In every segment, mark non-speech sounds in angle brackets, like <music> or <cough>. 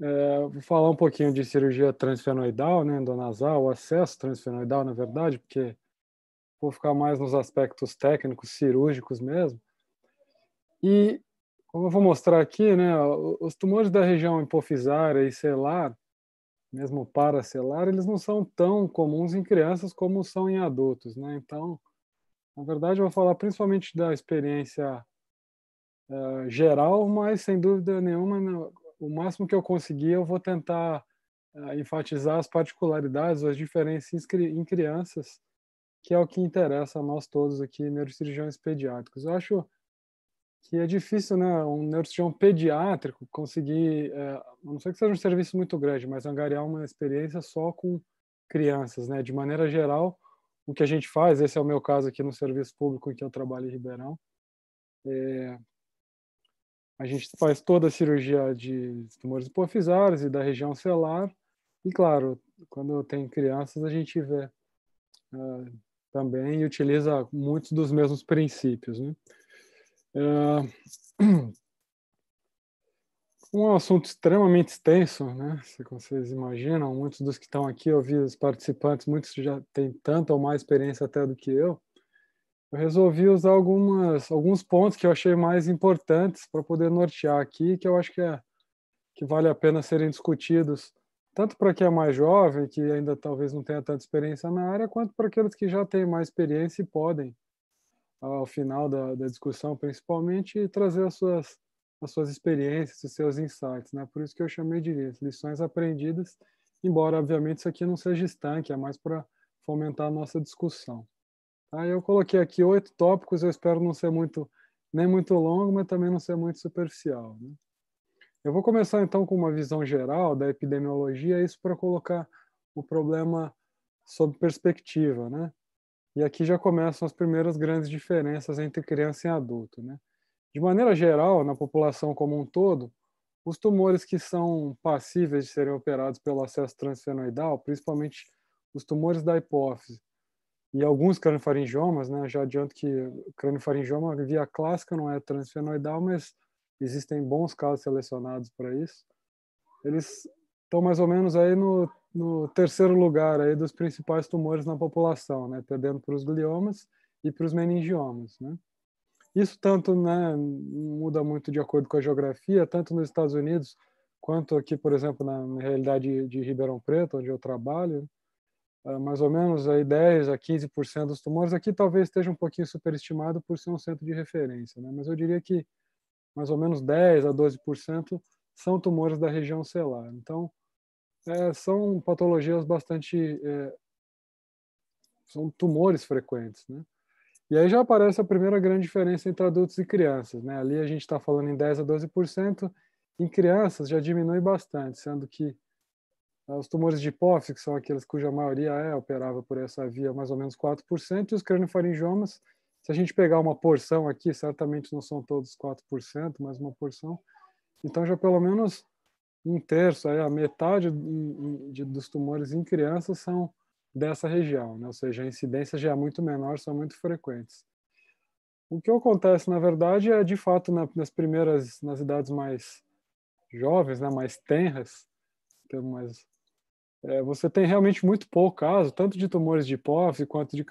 é, vou falar um pouquinho de cirurgia transfenoidal, né, endonasal, o acesso transfenoidal, na verdade, porque vou ficar mais nos aspectos técnicos, cirúrgicos mesmo. E, como eu vou mostrar aqui, né, os tumores da região hipofisária e celar, mesmo paracelar, eles não são tão comuns em crianças como são em adultos, né? Então, na verdade, eu vou falar principalmente da experiência é, geral, mas sem dúvida nenhuma, né, o máximo que eu conseguir, eu vou tentar é, enfatizar as particularidades, as diferenças em crianças, que é o que interessa a nós todos aqui, neurocirurgiões pediátricos. Eu acho que é difícil, né, um neurocirurgião pediátrico conseguir, é, a não ser que seja um serviço muito grande, mas angariar uma experiência só com crianças, né? De maneira geral, o que a gente faz, esse é o meu caso aqui no serviço público em que eu trabalho em Ribeirão, é, a gente faz toda a cirurgia de tumores hipofisários e da região celular. E, claro, quando tem crianças, a gente vê uh, também utiliza muitos dos mesmos princípios. Né? Uh, <clears throat> um assunto extremamente extenso, né? Se vocês imaginam, muitos dos que estão aqui, eu vi os participantes, muitos já têm tanta ou mais experiência até do que eu eu resolvi usar algumas, alguns pontos que eu achei mais importantes para poder nortear aqui, que eu acho que, é, que vale a pena serem discutidos, tanto para quem é mais jovem, que ainda talvez não tenha tanta experiência na área, quanto para aqueles que já têm mais experiência e podem, ao final da, da discussão principalmente, trazer as suas, as suas experiências, os seus insights. Né? Por isso que eu chamei de lições aprendidas, embora, obviamente, isso aqui não seja estanque, é mais para fomentar a nossa discussão. Aí eu coloquei aqui oito tópicos, eu espero não ser muito nem muito longo, mas também não ser muito superficial. Né? Eu vou começar então com uma visão geral da epidemiologia, isso para colocar o problema sob perspectiva, né? E aqui já começam as primeiras grandes diferenças entre criança e adulto, né? De maneira geral, na população como um todo, os tumores que são passíveis de serem operados pelo acesso transfenoidal, principalmente os tumores da hipófise, e alguns craniofaringiomas, né? Já adianto que craniofaringioma via clássica não é transfenoidal, mas existem bons casos selecionados para isso. Eles estão mais ou menos aí no, no, terceiro lugar aí dos principais tumores na população, né? Perdendo para os gliomas e para os meningiomas, né? Isso tanto né, muda muito de acordo com a geografia, tanto nos Estados Unidos quanto aqui, por exemplo, na, na realidade de, de Ribeirão Preto, onde eu trabalho. Ah, mais ou menos aí 10 a 15% dos tumores. Aqui talvez esteja um pouquinho superestimado por ser um centro de referência, né? mas eu diria que mais ou menos 10 a 12% são tumores da região celular. Então, é, são patologias bastante. É, são tumores frequentes, né? E aí já aparece a primeira grande diferença entre adultos e crianças, né? Ali a gente está falando em 10 a 12%, em crianças já diminui bastante, sendo que ah, os tumores de hipófise, que são aqueles cuja maioria é operada por essa via, mais ou menos 4%, e os crâniofaringiomas, se a gente pegar uma porção aqui, certamente não são todos 4%, mas uma porção, então já pelo menos um terço, a metade dos tumores em crianças são dessa região, né? ou seja, a incidência já é muito menor, são muito frequentes. O que acontece, na verdade, é de fato nas primeiras, nas idades mais jovens, né, mais tenras, temos é mais é, você tem realmente muito pouco caso, tanto de tumores de hipófise quanto de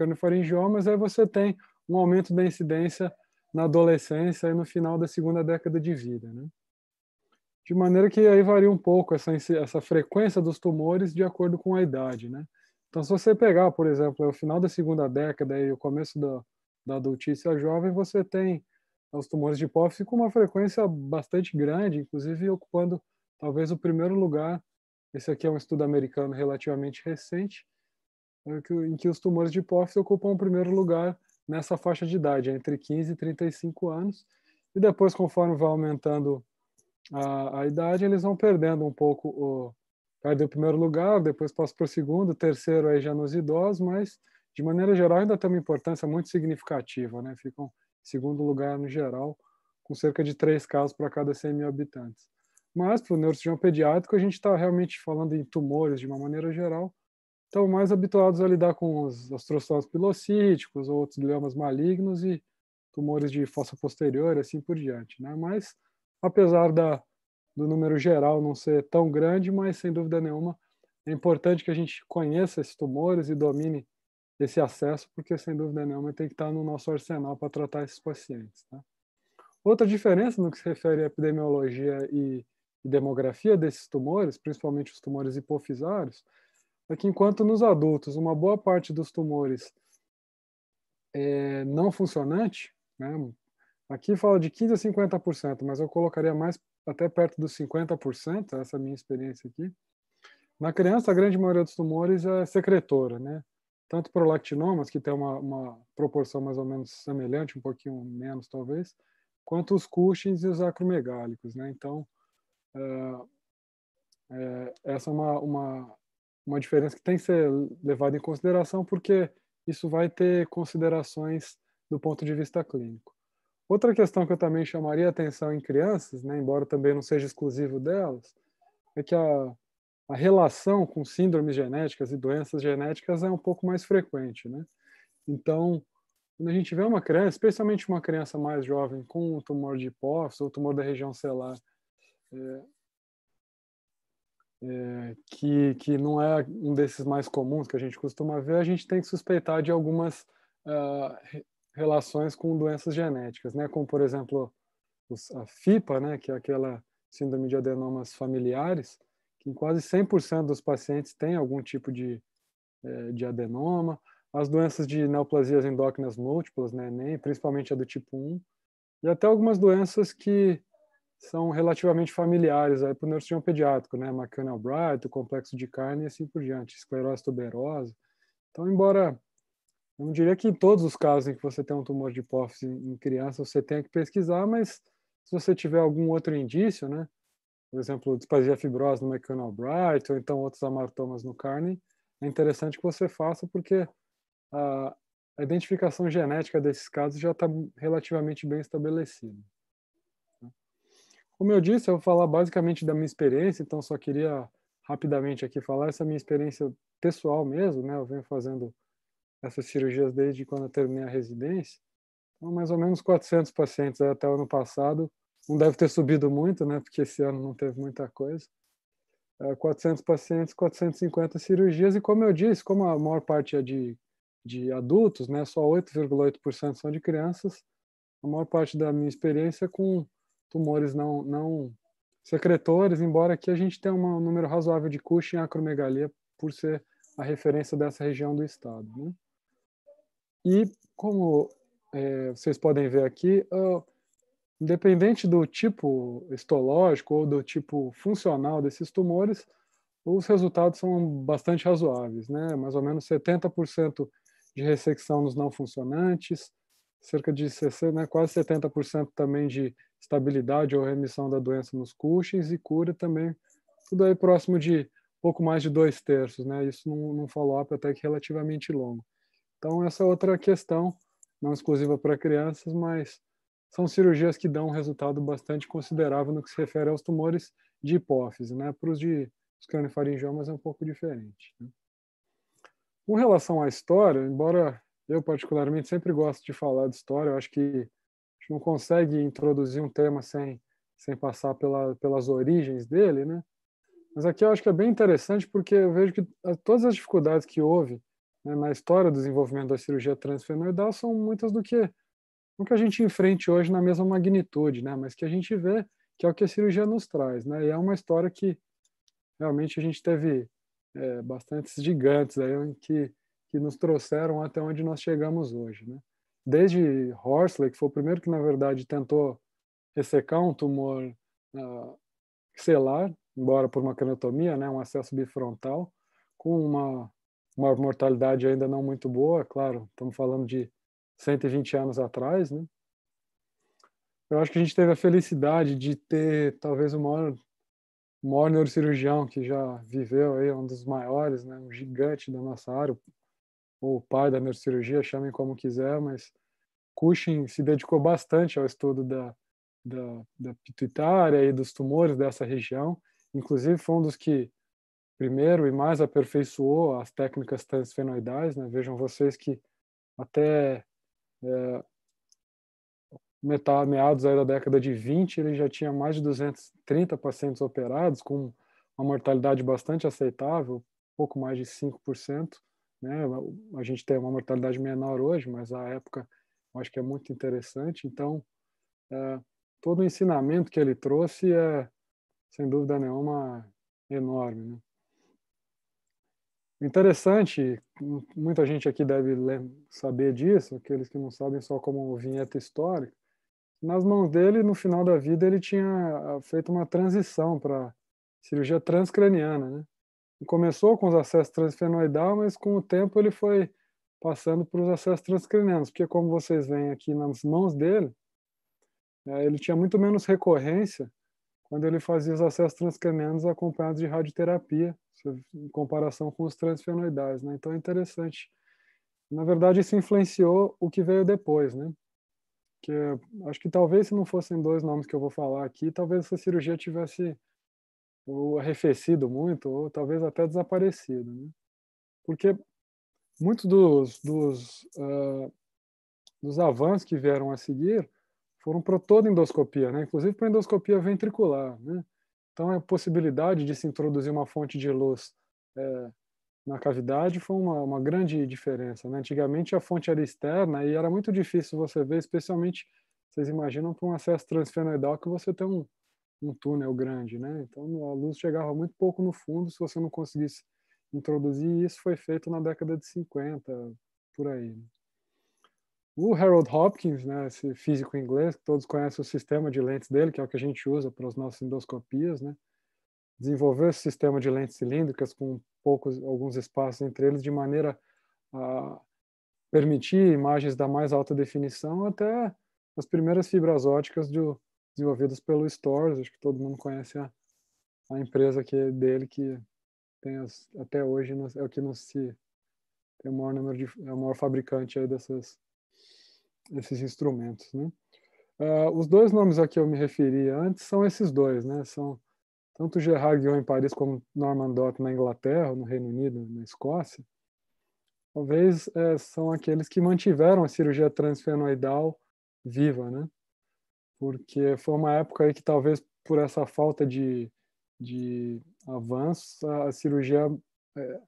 mas aí você tem um aumento da incidência na adolescência e no final da segunda década de vida. Né? De maneira que aí varia um pouco essa, essa frequência dos tumores de acordo com a idade. Né? Então, se você pegar, por exemplo, o final da segunda década e o começo da, da jovem, você tem os tumores de hipófise com uma frequência bastante grande, inclusive ocupando talvez o primeiro lugar esse aqui é um estudo americano relativamente recente, é em que os tumores de hipófise ocupam o primeiro lugar nessa faixa de idade, entre 15 e 35 anos. E depois, conforme vai aumentando a, a idade, eles vão perdendo um pouco o. o primeiro lugar, depois passa para o segundo, terceiro aí já nos idosos, mas de maneira geral ainda tem uma importância muito significativa, né? Ficam em segundo lugar no geral, com cerca de três casos para cada 100 mil habitantes. Mas para o neurocirurgião pediátrico, a gente está realmente falando em tumores de uma maneira geral. Estão mais habituados a lidar com os astrocytos pilocíticos, outros gliomas malignos e tumores de fossa posterior, assim por diante. Né? Mas, apesar da, do número geral não ser tão grande, mas sem dúvida nenhuma é importante que a gente conheça esses tumores e domine esse acesso, porque sem dúvida nenhuma tem que estar tá no nosso arsenal para tratar esses pacientes. Tá? Outra diferença no que se refere à epidemiologia e e demografia desses tumores, principalmente os tumores hipofisários, é que enquanto nos adultos uma boa parte dos tumores é não funcionante, né? aqui fala de 15% a 50%, mas eu colocaria mais até perto dos 50%, essa é minha experiência aqui. Na criança, a grande maioria dos tumores é secretora, né? Tanto prolactinomas, que tem uma, uma proporção mais ou menos semelhante, um pouquinho menos talvez, quanto os Cushings e os acromegálicos, né? Então, é, é, essa é uma, uma, uma diferença que tem que ser levada em consideração, porque isso vai ter considerações do ponto de vista clínico. Outra questão que eu também chamaria atenção em crianças, né, embora também não seja exclusivo delas, é que a, a relação com síndromes genéticas e doenças genéticas é um pouco mais frequente. Né? Então, quando a gente vê uma criança, especialmente uma criança mais jovem com um tumor de hipófise ou tumor da região celular é, que, que não é um desses mais comuns que a gente costuma ver, a gente tem que suspeitar de algumas uh, relações com doenças genéticas, né? como, por exemplo, os, a FIPA, né? que é aquela síndrome de adenomas familiares, que em quase 100% dos pacientes tem algum tipo de, eh, de adenoma. As doenças de neoplasias endócrinas múltiplas, né, nem principalmente a do tipo 1, e até algumas doenças que são relativamente familiares aí para o neurocirurgião pediátrico, né? McCann bright o complexo de carne e assim por diante, esclerose tuberosa. Então, embora eu não diria que em todos os casos em que você tem um tumor de hipófise em criança você tem que pesquisar, mas se você tiver algum outro indício, né? Por exemplo, displasia fibrosa no McCann bright ou então outros amartomas no carne, é interessante que você faça porque a identificação genética desses casos já está relativamente bem estabelecida. Como eu disse, eu vou falar basicamente da minha experiência, então só queria rapidamente aqui falar essa minha experiência pessoal mesmo, né? Eu venho fazendo essas cirurgias desde quando eu terminei a residência. Então, mais ou menos 400 pacientes até o ano passado. Não deve ter subido muito, né? Porque esse ano não teve muita coisa. 400 é, pacientes, 450 cirurgias. E como eu disse, como a maior parte é de, de adultos, né? Só 8,8% são de crianças. A maior parte da minha experiência é com tumores não, não secretores, embora aqui a gente tenha um número razoável de Cushing em acromegalia por ser a referência dessa região do estado. Né? E como é, vocês podem ver aqui, uh, independente do tipo histológico ou do tipo funcional desses tumores, os resultados são bastante razoáveis, né? Mais ou menos 70% de ressecção nos não funcionantes, cerca de 60, né, quase 70% também de estabilidade ou remissão da doença nos Cushing's e cura também, tudo aí próximo de pouco mais de dois terços, né? Isso num, num follow-up até que relativamente longo. Então, essa é outra questão, não exclusiva para crianças, mas são cirurgias que dão um resultado bastante considerável no que se refere aos tumores de hipófise, né? Para os de os craniofaringiomas é um pouco diferente. Né? Com relação à história, embora eu particularmente sempre gosto de falar de história, eu acho que não consegue introduzir um tema sem, sem passar pela, pelas origens dele, né? Mas aqui eu acho que é bem interessante porque eu vejo que todas as dificuldades que houve né, na história do desenvolvimento da cirurgia transfenoidal são muitas do que do que a gente enfrente hoje na mesma magnitude, né? Mas que a gente vê que é o que a cirurgia nos traz, né? E é uma história que realmente a gente teve é, bastantes gigantes aí que que nos trouxeram até onde nós chegamos hoje, né? desde Horsley, que foi o primeiro que, na verdade, tentou ressecar um tumor uh, ah, celular, embora por uma craniotomia, né, um acesso bifrontal, com uma, uma mortalidade ainda não muito boa, claro, estamos falando de 120 anos atrás, né? Eu acho que a gente teve a felicidade de ter talvez o maior, maior neurocirurgião que já viveu aí, um dos maiores, né, um gigante da nossa área, ou pai da neurocirurgia, chamem como quiser, mas Cushing se dedicou bastante ao estudo da, da, da pituitária e dos tumores dessa região. Inclusive, foi um dos que primeiro e mais aperfeiçoou as técnicas transfenoidais. Né? Vejam vocês que até é, metade, meados da década de 20, ele já tinha mais de 230 pacientes operados, com uma mortalidade bastante aceitável, pouco mais de 5%. Né? A gente tem uma mortalidade menor hoje, mas a época eu acho que é muito interessante. Então, é, todo o ensinamento que ele trouxe é, sem dúvida nenhuma, enorme. Né? Interessante, muita gente aqui deve saber disso, aqueles que não sabem só como vinheta histórica. Nas mãos dele, no final da vida, ele tinha ah, feito uma transição para cirurgia transcraniana, né? começou com os acessos transfenoidal, mas com o tempo ele foi passando para os acessos transcrinianos, porque como vocês veem aqui nas mãos dele, é, ele tinha muito menos recorrência quando ele fazia os acessos transcranianos acompanhados de radioterapia, em comparação com os transfenoidais. Né? Então é interessante. Na verdade, isso influenciou o que veio depois, né? Que é, acho que talvez se não fossem dois nomes que eu vou falar aqui, talvez essa cirurgia tivesse ou arrefecido muito, ou talvez até desaparecido. Né? Porque muitos dos, dos, uh, dos avanços que vieram a seguir foram para toda endoscopia, né? inclusive para endoscopia ventricular. Né? Então, a possibilidade de se introduzir uma fonte de luz é, na cavidade foi uma, uma grande diferença. Né? Antigamente, a fonte era externa e era muito difícil você ver, especialmente, vocês imaginam, com um acesso transfenoidal que você tem um, um túnel grande, né? Então a luz chegava muito pouco no fundo se você não conseguisse introduzir, e isso foi feito na década de 50, por aí. O Harold Hopkins, né, esse físico inglês, que todos conhecem o sistema de lentes dele, que é o que a gente usa para as nossas endoscopias, né? Desenvolveu esse sistema de lentes cilíndricas com poucos, alguns espaços entre eles, de maneira a permitir imagens da mais alta definição até as primeiras fibras óticas do, desenvolvidas pelo Stores, acho que todo mundo conhece a, a empresa que é dele que tem as, até hoje é o que não se tem o maior número de é o maior fabricante aí dessas desses instrumentos, né? Uh, os dois nomes a que eu me referi antes são esses dois, né? São tanto Gerard Guion em Paris como Norman Dot na Inglaterra, no Reino Unido, na Escócia. Talvez é, são aqueles que mantiveram a cirurgia transfenoidal viva, né? porque foi uma época aí que talvez por essa falta de, de avanço, a cirurgia é,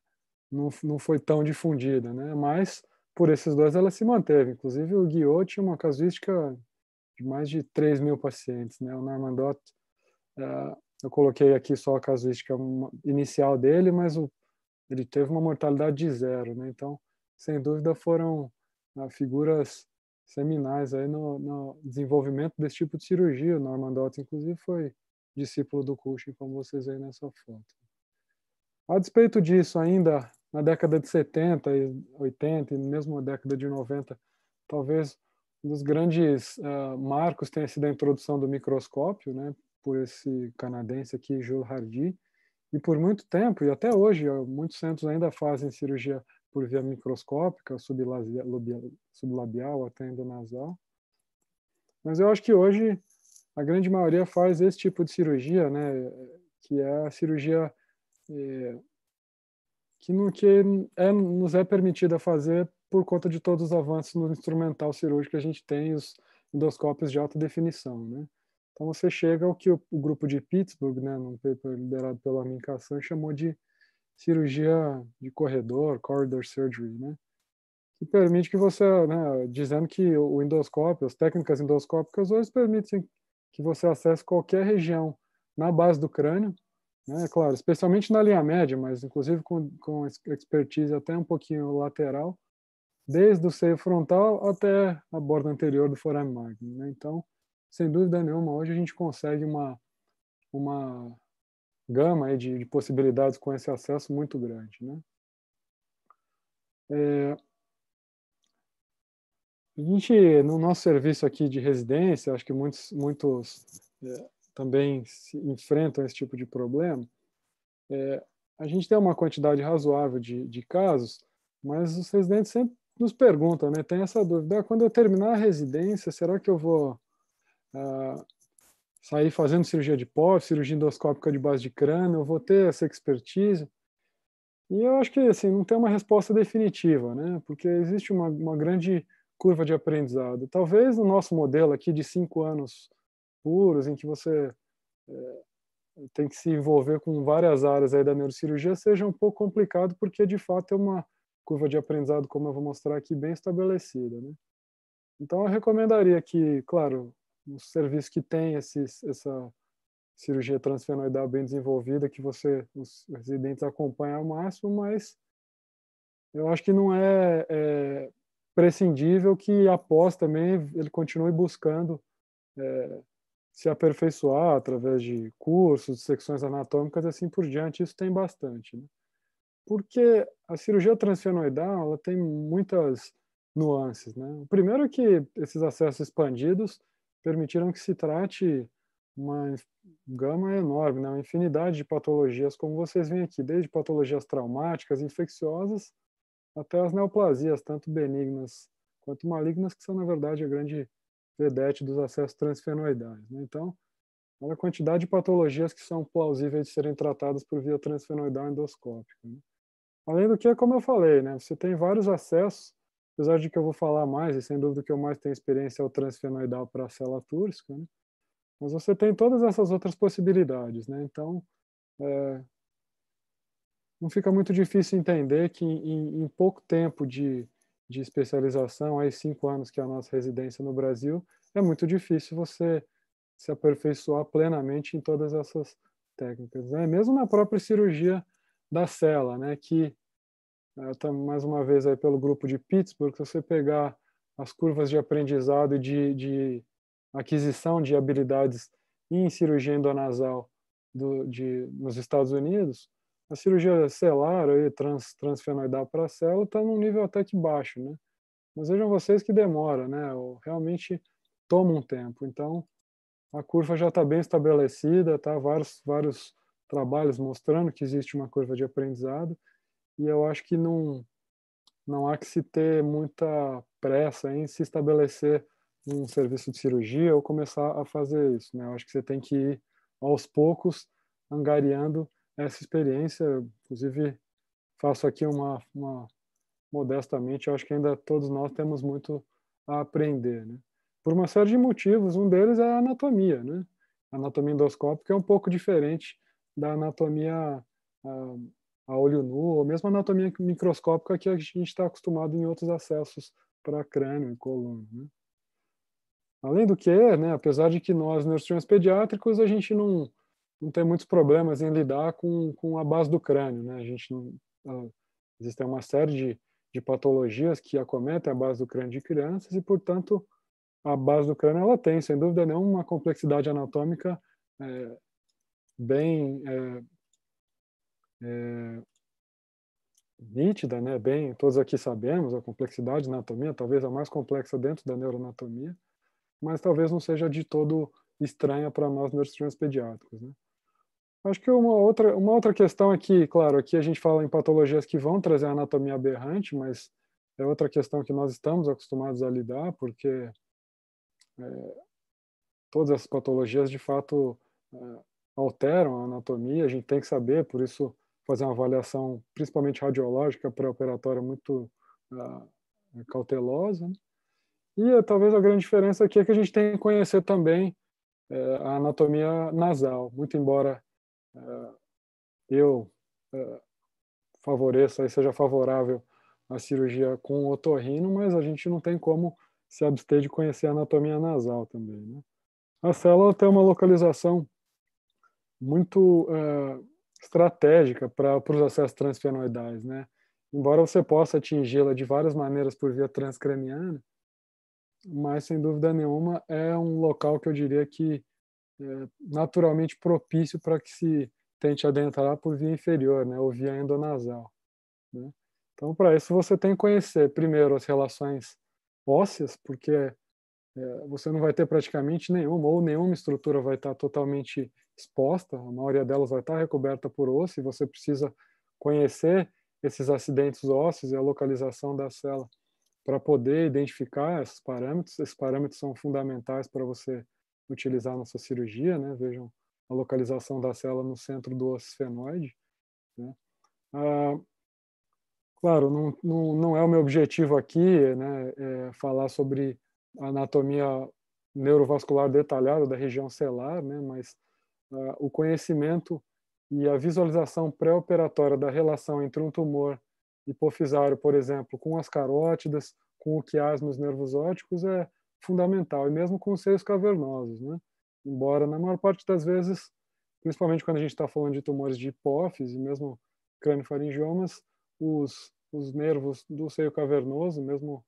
não, não foi tão difundida, né? Mas por esses dois ela se manteve. Inclusive o Guiot tinha uma casuística de mais de 3 mil pacientes, né? O Normandot, é, eu coloquei aqui só a casuística inicial dele, mas o, ele teve uma mortalidade de zero, né? Então, sem dúvida foram né, figuras seminais aí no, no desenvolvimento desse tipo de cirurgia. O Norman Dott, inclusive, foi discípulo do Cushing, como vocês veem nessa foto. A despeito disso, ainda na década de 70 e 80 e mesmo na década de 90, talvez um dos grandes uh, marcos tenha sido a introdução do microscópio, né, por esse canadense aqui, Jules Hardy, e por muito tempo, e até hoje, muitos centros ainda fazem cirurgia por via microscópica, sublabial, até endonasal. Mas eu acho que hoje a grande maioria faz esse tipo de cirurgia, né? Que é a cirurgia é, que, no, que é, nos é permitida fazer por conta de todos os avanços no instrumental cirúrgico que a gente tem, os endoscópios de alta definição, né? Então você chega ao que o, o grupo de Pittsburgh, né, num paper liderado pelo Amin Kassan, chamou de cirurgia de corredor, corridor surgery, né? Que permite que você, né, dizendo que o endoscópio, as técnicas endoscópicas hoje permitem que você acesse qualquer região na base do crânio, né? É claro, especialmente na linha média, mas inclusive com, com expertise até um pouquinho lateral, desde o seio frontal até a borda anterior do foramen magnum, né? Então, sem dúvida nenhuma, hoje a gente consegue uma uma gama de, de, possibilidades com esse acesso muito grande. Né? É, a gente, no nosso serviço aqui de residência, acho que muitos, muitos é, também enfrentam esse tipo de problema. É, a gente tem uma quantidade razoável de, de casos, mas os residentes sempre nos perguntam, né? Tem essa dúvida: ah, quando eu terminar a residência, será que eu vou ah, sair fazendo cirurgia de pó, cirurgia endoscópica de base de crânio, eu vou ter essa expertise? E eu acho que assim, não tem uma resposta definitiva, né? porque existe uma, uma grande curva de aprendizado. Talvez no nosso modelo aqui de cinco anos puros, em que você é, tem que se envolver com várias áreas aí da neurocirurgia, seja um pouco complicado, porque de fato é uma curva de aprendizado, como eu vou mostrar aqui, bem estabelecida. Né? Então eu recomendaria que, claro, os serviços que têm esses, essa cirurgia transfenoidal bem desenvolvida, que você, os residentes acompanham ao máximo, mas eu acho que não é, é prescindível que após também ele continue buscando é, se aperfeiçoar através de cursos, de secções anatômicas e assim por diante. Isso tem bastante. Né? Porque a cirurgia transfenoidal ela tem muitas nuances. Né? O primeiro é que esses acessos expandidos permitiram que se trate uma gama enorme, né? uma infinidade de patologias, como vocês veem aqui, desde patologias traumáticas, infecciosas, até as neoplasias, tanto benignas quanto malignas, que são, na verdade, a grande vedete dos acessos transfenoidais. Né? Então, olha a quantidade de patologias que são plausíveis de serem tratadas por via transfenoidal endoscópica. Né? Além do que, como eu falei, né? você tem vários acessos Apesar de que eu vou falar mais, e sem dúvida que eu mais tenho experiência é o transfenoidal para a célula túrsica, né? mas você tem todas essas outras possibilidades, né? Então, é, não fica muito difícil entender que em, em pouco tempo de, de especialização, aí cinco anos que é a nossa residência no Brasil, é muito difícil você se aperfeiçoar plenamente em todas essas técnicas, né? Mesmo na própria cirurgia da cela, né? Que né, mais uma vez aí pelo grupo de Pittsburgh, se você pegar as curvas de aprendizado e de, de aquisição de habilidades em cirurgia endonasal do, de, nos Estados Unidos, a cirurgia celular, aí, trans, transfenoidal para a célula, está num nível até que baixo, né? Mas vejam vocês que demora, né? realmente toma um tempo. Então, a curva já está bem estabelecida, tá? Vários, vários trabalhos mostrando que existe uma curva de aprendizado e eu acho que não não há que se ter muita pressa em se estabelecer um serviço de cirurgia ou começar a fazer isso, né? Eu acho que você tem que ir aos poucos angariando essa experiência, eu, inclusive faço aqui uma, uma modestamente, eu acho que ainda todos nós temos muito a aprender, né? Por uma série de motivos, um deles é a anatomia, né? A anatomia endoscópica é um pouco diferente da anatomia uh, a olho nu, ou mesmo anatomia microscópica que a gente está acostumado em outros acessos para crânio e coluna. Né? Além do que, né, apesar de que nós, neurocirugiões pediátricos, a gente não, não tem muitos problemas em lidar com, com a base do crânio. Né? A gente não, existe uma série de, de patologias que acometem a base do crânio de crianças e, portanto, a base do crânio ela tem, sem dúvida nenhuma, uma complexidade anatômica é, bem é, é, nítida, né? Bem, todos aqui sabemos a complexidade da anatomia, talvez a mais complexa dentro da neuroanatomia, mas talvez não seja de todo estranha para nós neurocirurgiões pediátricos, né? Acho que uma outra, uma outra questão aqui, é claro, aqui a gente fala em patologias que vão trazer anatomia aberrante, mas é outra questão que nós estamos acostumados a lidar, porque é, todas essas patologias, de fato, é, alteram a anatomia, a gente tem que saber, por isso fazer uma avaliação, principalmente radiológica, pré-operatória muito uh, cautelosa. Né? E eh, talvez a grande diferença aqui é que a gente tem que conhecer também uh, a anatomia nasal. Muito embora uh, eu favoreça e seja favorável à cirurgia com otorrino, mas a gente não tem como se abster de conhecer a anatomia nasal também. Né? A célula tem uma localização muito uh, estratégica para os acessos transfenoidais, né? Embora você possa atingi-la de várias maneiras por via transcraniana, mas sem dúvida nenhuma é um local que eu diria que é naturalmente propício para que se tente adentrar por via inferior, né, ou via endonasal. Né? Então, para isso você tem que conhecer primeiro as relações ósseas, porque é, você não vai ter praticamente nenhuma, ou nenhuma estrutura vai estar totalmente exposta, a maioria delas vai estar recoberta por osso, e você precisa conhecer esses acidentes ósseos e a localização da célula para poder identificar esses parâmetros. Esses parâmetros são fundamentais para você utilizar na sua cirurgia, né? Vejam a localização da célula no centro do osso esfenoide. Né? Ah, claro, não, não, não, é o meu objetivo aqui, né? É falar sobre anatomia neurovascular detalhada da região celular, né? mas uh, o conhecimento e a visualização pré-operatória da relação entre um tumor hipofisário, por exemplo, com as carótidas, com o quiasma nos nervos ópticos é fundamental, e mesmo com os seios cavernosos. Né? Embora, na maior parte das vezes, principalmente quando a gente está falando de tumores de hipófise, mesmo faringiomas, os, os nervos do seio cavernoso, mesmo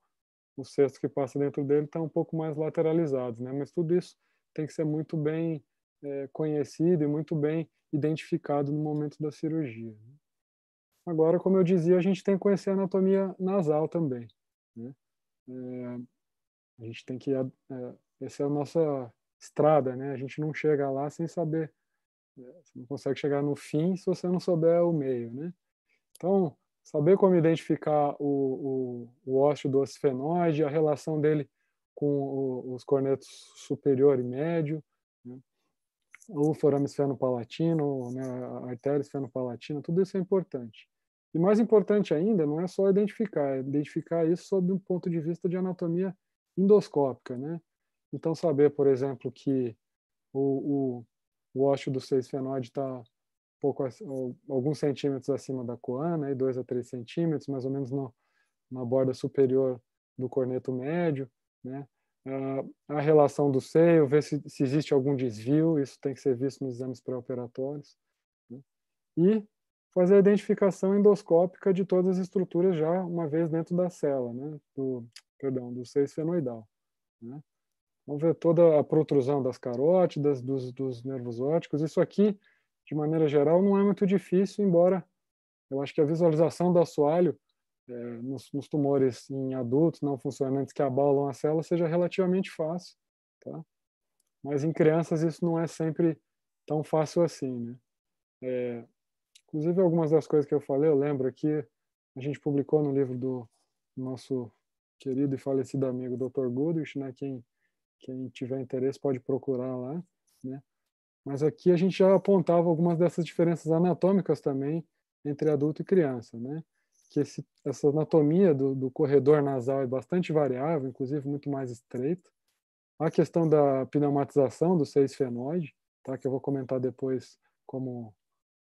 o cesto que passa dentro dele está um pouco mais lateralizado, né? Mas tudo isso tem que ser muito bem é, conhecido e muito bem identificado no momento da cirurgia. Né? Agora, como eu dizia, a gente tem que conhecer a anatomia nasal também. Né? É, a gente tem que é, essa é a nossa estrada, né? A gente não chega lá sem saber, é, você não consegue chegar no fim se você não souber o meio, né? Então, saber como identificar o, o, o ósseo do ossifenoide, a relação dele com o, os cornetos superior e médio, né? o forame esfenopalatino, né? a artéria esfenopalatina, tudo isso é importante. E mais importante ainda, não é só identificar, é identificar isso sob um ponto de vista de anatomia endoscópica, né? Então, saber, por exemplo, que o, o, o ósseo do seis fenóide está pouco, alguns centímetros acima da coana, e 2 a 3 centímetros, mais ou menos no, na borda superior do corneto médio. Né? Ah, a relação do seio, ver se, se existe algum desvio, isso tem que ser visto nos exames pré-operatórios. Né? E fazer a identificação endoscópica de todas as estruturas já uma vez dentro da célula, né? do, perdão, do seio esfenoidal. Né? Vamos ver toda a protrusão das carótidas, dos, dos nervos ópticos. Isso aqui de maneira geral, não é muito difícil, embora eu acho que a visualização do assoalho é, nos, nos, tumores em adultos não funcionantes que abalam a célula seja relativamente fácil, tá? Mas em crianças isso não é sempre tão fácil assim, né? É, inclusive algumas das coisas que eu falei, eu lembro aqui, a gente publicou no livro do nosso querido e falecido amigo Dr. Goodrich, né? Quem, quem tiver interesse pode procurar lá, né? Mas aqui a gente já apontava algumas dessas diferenças anatômicas também entre adulto e criança, né? Que esse, essa anatomia do, do corredor nasal é bastante variável, inclusive muito mais estreita. A questão da pneumatização do seis fenoide tá? que eu vou comentar depois como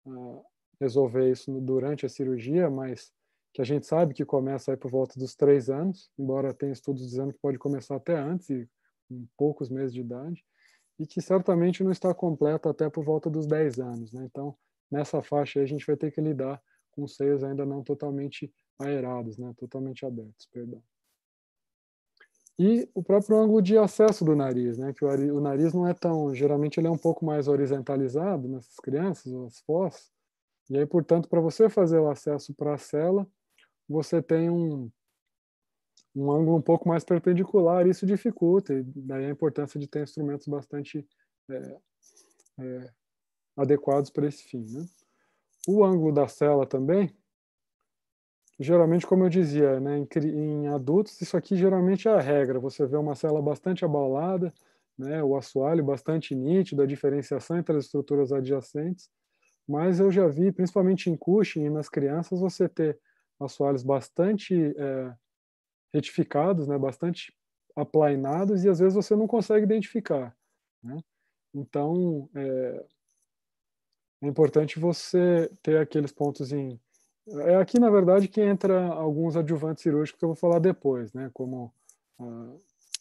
ah, resolver isso durante a cirurgia, mas que a gente sabe que começa aí por volta dos três anos, embora tenha estudos dizendo que pode começar até antes, em poucos meses de idade e que certamente não está completa até por volta dos 10 anos. Né? Então, nessa faixa aí, a gente vai ter que lidar com seios ainda não totalmente aerados, né? totalmente abertos, perdão. E o próprio ângulo de acesso do nariz, né? que o, nariz não é tão, geralmente ele é um pouco mais horizontalizado nessas crianças, nas fós, e aí, portanto, para você fazer o acesso para a cela, você tem um, um ângulo um pouco mais perpendicular, isso dificulta, e daí a importância de ter instrumentos bastante é, é, adequados para esse fim. Né? O ângulo da cela também, geralmente, como eu dizia, né, em, em, adultos, isso aqui geralmente é a regra, você vê uma cela bastante abalada, né, o assoalho bastante nítido, a diferenciação entre as estruturas adjacentes, mas eu já vi, principalmente em Cushing e nas crianças, você ter assoalhos bastante é, retificados, né, bastante aplainados, e às vezes você não consegue identificar. Né? Então, é, é importante você ter aqueles pontos em. É aqui, na verdade, que entra alguns adjuvantes cirúrgicos que eu vou falar depois, né? como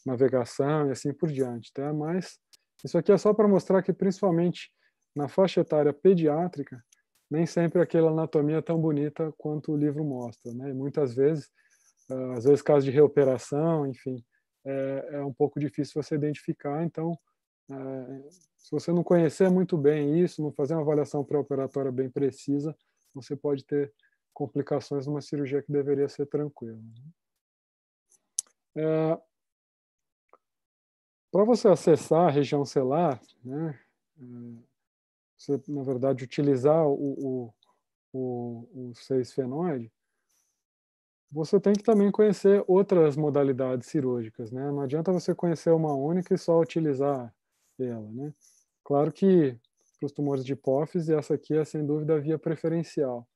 navegação e assim por diante. Tá? Mas isso aqui é só para mostrar que, principalmente na faixa etária pediátrica, nem sempre aquela anatomia é tão bonita quanto o livro mostra. Né? E muitas vezes ah, às vezes casos de reoperação, enfim, é, é um pouco difícil você identificar. Então, é, se você não conhecer muito bem isso, não fazer uma avaliação pré-operatória bem precisa, você pode ter complicações numa cirurgia que deveria ser tranquila. Né? É, Para você acessar a região celular, né, é, você, na verdade, utilizar o, o, o, o 6-fenoide, você tem que também conhecer outras modalidades cirúrgicas, né? Não adianta você conhecer uma única e só utilizar ela, né? Claro que para os tumores de hipófise, essa aqui é sem dúvida a via preferencial.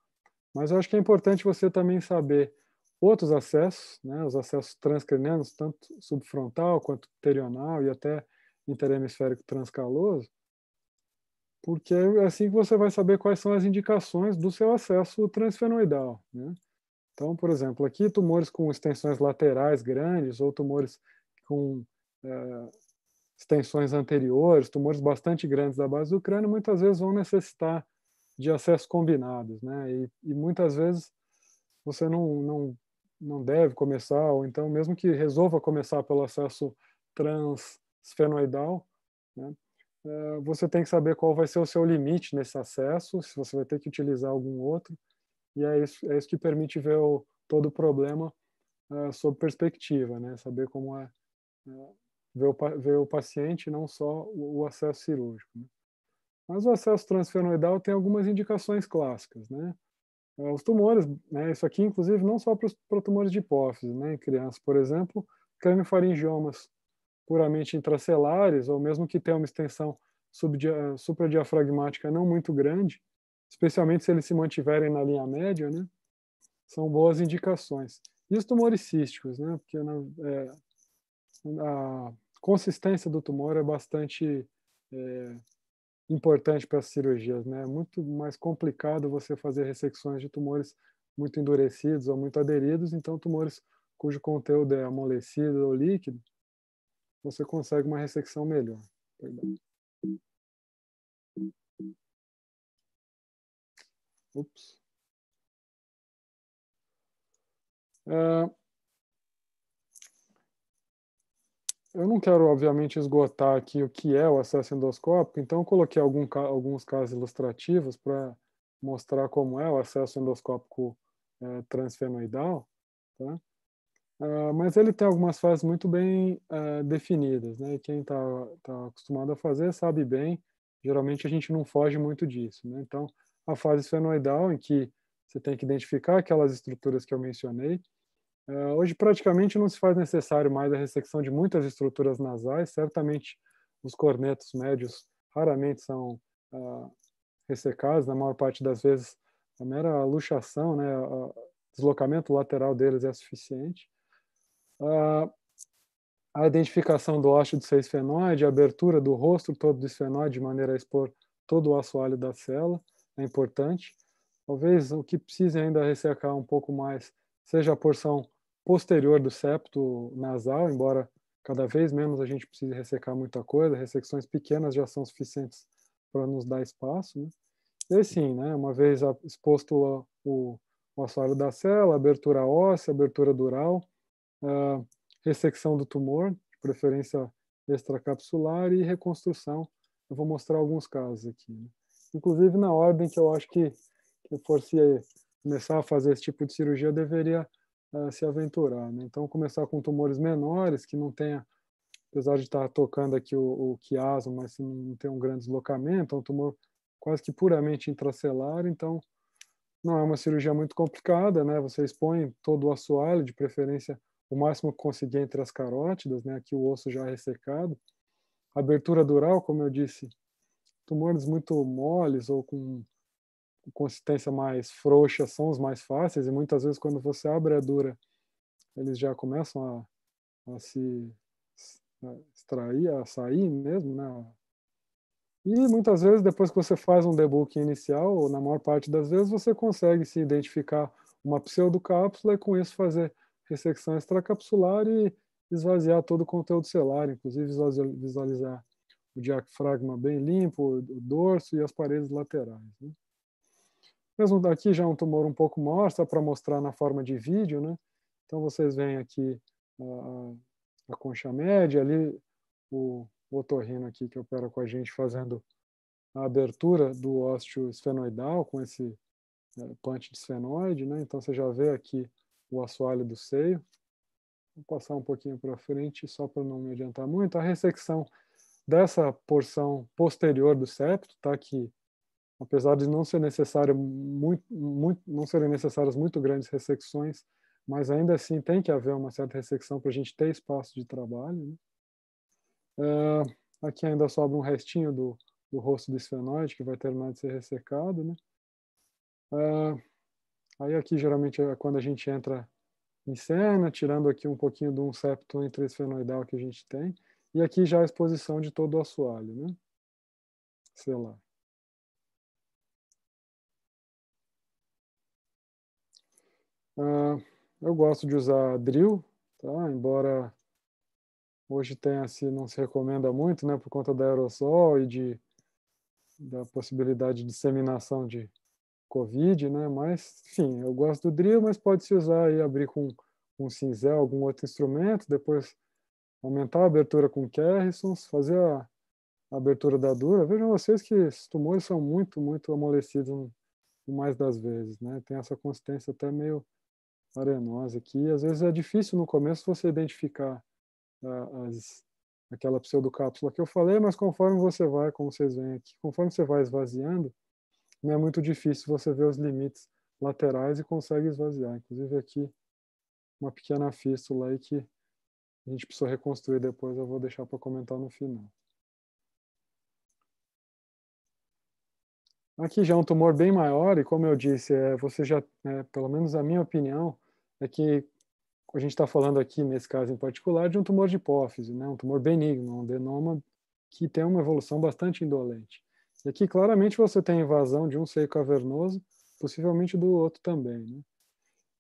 Mas eu acho que é importante você também saber outros acessos, né? Os acessos transcranianos, tanto subfrontal quanto terional e até interhemisférico transcaloso, porque é assim que você vai saber quais são as indicações do seu acesso transfenoidal, né? Então, por exemplo, aqui tumores com extensões laterais grandes ou tumores com é, extensões anteriores, tumores bastante grandes da base do crânio, muitas vezes vão necessitar de acessos combinados, né? E, e muitas vezes você não, não, não deve começar, ou então mesmo que resolva começar pelo acesso transfenoidal, né? Eh, você tem que saber qual vai ser o seu limite nesse acesso, se você vai ter que utilizar algum outro, e é isso, é isso que permite ver o, todo o problema uh, sob perspectiva, né? Saber como é uh, ver, o, ver o paciente, não só o, o acesso cirúrgico. Né? Mas o acesso transfenoidal tem algumas indicações clássicas, né? Uh, os tumores, né? Isso aqui, inclusive, não só para tumores de hipófise, né? Em crianças, por exemplo, faringiomas puramente intracelares, ou mesmo que tenha uma extensão supradiafragmática não muito grande, especialmente se eles se mantiverem na linha média, né? São boas indicações. E os tumores císticos, né? Porque na, é, a consistência do tumor é bastante é, importante para as cirurgias, né? É muito mais complicado você fazer ressecções de tumores muito endurecidos ou muito aderidos, então tumores cujo conteúdo é amolecido ou líquido, você consegue uma ressecção melhor. Perdão. Ups. Ah, eu não quero, obviamente, esgotar aqui o que é o acesso endoscópico, então eu coloquei algum, alguns casos ilustrativos para mostrar como é o acesso endoscópico é, transfenoidal, tá? Ah, mas ele tem algumas fases muito bem eh, definidas, né? E quem está tá acostumado a fazer sabe bem. Geralmente a gente não foge muito disso, né? Então, a fase esfenoidal, em que você tem que identificar aquelas estruturas que eu mencionei. Uh, hoje, praticamente, não se faz necessário mais a ressecção de muitas estruturas nasais. Certamente, os cornetos médios raramente são uh, ressecados. Na maior parte das vezes, a mera luxação, né, o deslocamento lateral deles é suficiente. Uh, a identificação do ácido do 6 a abertura do rosto todo do esfenoide, de maneira a expor todo o assoalho da célula é importante. Talvez o que precise ainda ressecar um pouco mais seja a porção posterior do septo nasal, embora cada vez menos a gente precise ressecar muita coisa, ressecções pequenas já são suficientes para nos dar espaço. Né? E aí, sim, né, uma vez exposto o, o assoalho da célula, abertura óssea, abertura dural, uh, ressecção do tumor, de preferência extracapsular, e reconstrução. Eu vou mostrar alguns casos aqui. Né? Inclusive, na ordem que eu acho que quem fosse começar a fazer esse tipo de cirurgia deveria uh, se aventurar. Né? Então, começar com tumores menores, que não tenha, apesar de estar tocando aqui o, o quiasmo, mas se não tem um grande deslocamento, é um tumor quase que puramente intracelar, então não é uma cirurgia muito complicada, né? Você expõe todo o assoalho, de preferência o máximo que conseguir entre as carótidas, né? Aqui o osso já é ressecado. Abertura dural, como eu disse, tumores muito moles ou com consistência mais frouxa são os mais fáceis e muitas vezes quando você abre a dura eles já começam a, a se a extrair, a sair mesmo, né? E muitas vezes depois que você faz um debulking inicial, ou na maior parte das vezes você consegue se identificar uma pseudocápsula e com isso fazer ressecção extracapsular e esvaziar todo o conteúdo celular, inclusive visualizar o diafragma bem limpo, o dorso e as paredes laterais. Né? Mesmo daqui já é um tumor um pouco maior, só para mostrar na forma de vídeo, né? Então vocês veem aqui a, a concha média, ali o, o otorrino aqui que opera com a gente fazendo a abertura do ósseo esfenoidal com esse é, punch de esfenoide, né? Então você já vê aqui o assoalho do seio. Vou passar um pouquinho para frente só para não me adiantar muito. A ressecção dessa porção posterior do septo, tá? Que apesar de não ser necessário muito, muito não serem necessárias muito grandes ressecções, mas ainda assim tem que haver uma certa ressecção para a gente ter espaço de trabalho. Né? Uh, aqui ainda sobra um restinho do, do rosto do esfenoide que vai terminar de ser ressecado, né? Uh, aí aqui geralmente é quando a gente entra em cena, tirando aqui um pouquinho de um septo intraesfenoidal que a gente tem. E aqui já a exposição de todo o assoalho, né? Sei lá. Ah, eu gosto de usar drill, tá? Embora hoje tenha se não se recomenda muito, né, por conta da aerossol e de da possibilidade de disseminação de covid, né? Mas, enfim, eu gosto do drill, mas pode se usar e abrir com um cinzel, algum outro instrumento, depois aumentar a abertura com Kerrisons, fazer a, abertura da dura. Vejam vocês que os tumores são muito, muito amolecidos mais das vezes, né? Tem essa consistência até meio arenosa aqui. Às vezes é difícil no começo você identificar uh, as, aquela pseudocápsula que eu falei, mas conforme você vai, como vocês veem aqui, conforme você vai esvaziando, não é muito difícil você ver os limites laterais e consegue esvaziar. Inclusive aqui uma pequena fístula aí que a gente precisou reconstruir depois, eu vou deixar para comentar no final. Aqui já é um tumor bem maior e como eu disse, é, você já, é, pelo menos a minha opinião, é que a gente está falando aqui, nesse caso em particular, de um tumor de hipófise, né? um tumor benigno, um adenoma que tem uma evolução bastante indolente. E aqui claramente você tem invasão de um seio cavernoso, possivelmente do outro também. Né?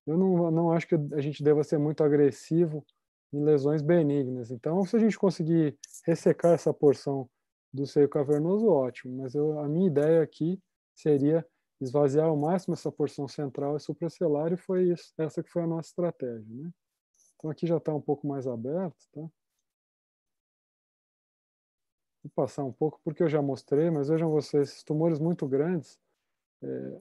Eu não, não acho que a gente deva ser muito agressivo em lesões benignas. Então, se a gente conseguir ressecar essa porção do seio cavernoso, ótimo. Mas eu, a minha ideia aqui seria esvaziar ao máximo essa porção central e supracelar, e foi isso, essa que foi a nossa estratégia. Né? Então, aqui já está um pouco mais aberto. Tá? Vou passar um pouco, porque eu já mostrei, mas vejam vocês, esses tumores muito grandes, é,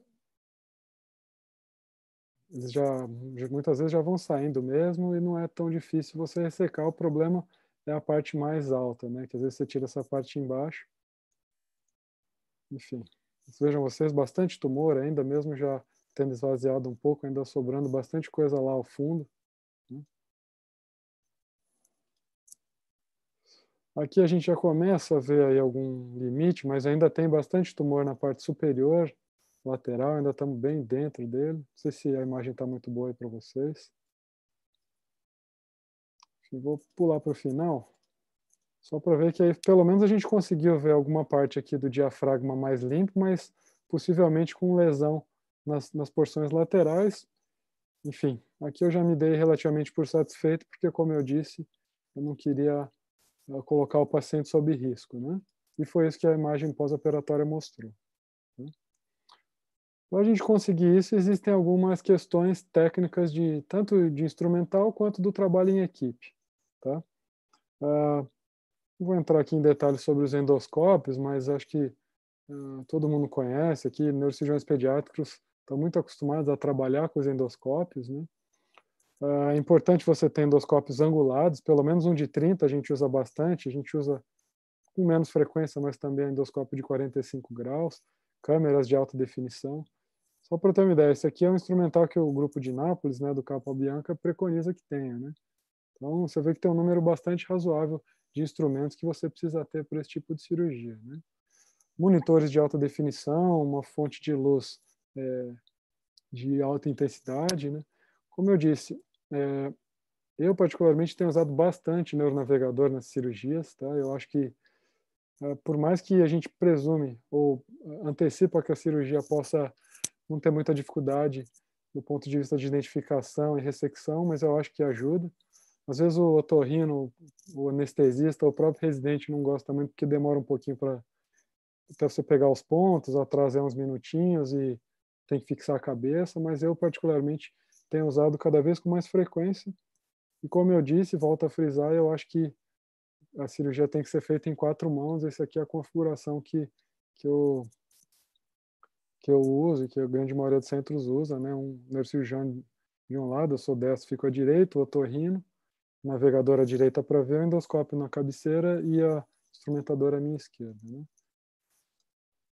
eles já, muitas vezes já vão saindo mesmo e não é tão difícil você ressecar. O problema é a parte mais alta, né? Que às vezes você tira essa parte embaixo. Enfim, vejam vocês, bastante tumor ainda, mesmo já tendo esvaziado um pouco, ainda sobrando bastante coisa lá ao fundo. Né? Aqui a gente já começa a ver aí algum limite, mas ainda tem bastante tumor na parte superior, lateral, ainda estamos bem dentro dele. Não sei se a imagem está muito boa aí para vocês. vou pular para o final, só para ver que aí pelo menos a gente conseguiu ver alguma parte aqui do diafragma mais limpo, mas possivelmente com lesão nas, nas porções laterais. Enfim, aqui eu já me dei relativamente por satisfeito, porque como eu disse, eu não queria eh, colocar o paciente sob risco, né? E foi isso que a imagem pós-operatória mostrou. Para a gente conseguir isso, existem algumas questões técnicas de tanto de instrumental quanto do trabalho em equipe. Tá? Uh, vou entrar aqui em detalhes sobre os endoscópios, mas acho que uh, todo mundo conhece aqui, neurocirurgiões pediátricos estão muito acostumados a trabalhar com os endoscópios. Né? Uh, é importante você ter endoscópios angulados, pelo menos um de 30 a gente usa bastante, a gente usa com menos frequência, mas também é endoscópio de 45 graus, câmeras de alta definição. Só para ter uma ideia, esse aqui é um instrumental que o grupo de Nápoles, né, do Capo Bianca, preconiza que tenha, né? Então, você vê que tem um número bastante razoável de instrumentos que você precisa ter para esse tipo de cirurgia, né? Monitores de alta definição, uma fonte de luz é, de alta intensidade, né? Como eu disse, é, eu particularmente tenho usado bastante neuronavegador nas cirurgias, tá? Eu acho que é, por mais que a gente presume ou antecipa que a cirurgia possa não ter muita dificuldade do ponto de vista de identificação e ressecção, mas eu acho que ajuda. Às vezes o otorrino, o anestesista, o próprio residente não gosta muito porque demora um pouquinho para até você pegar os pontos, atrasar uns minutinhos e tem que fixar a cabeça, mas eu particularmente tenho usado cada vez com mais frequência. E como eu disse, volto a frisar, eu acho que a cirurgia tem que ser feita em quatro mãos. Essa aqui é a configuração que, que eu que eu uso, que a grande maioria dos centros usa, né? Um neurocirurgião de um lado, eu sou destro, fico à direita, o otorrino, navegadora à direita para ver, o endoscópio na cabeceira e a instrumentadora à minha esquerda, né?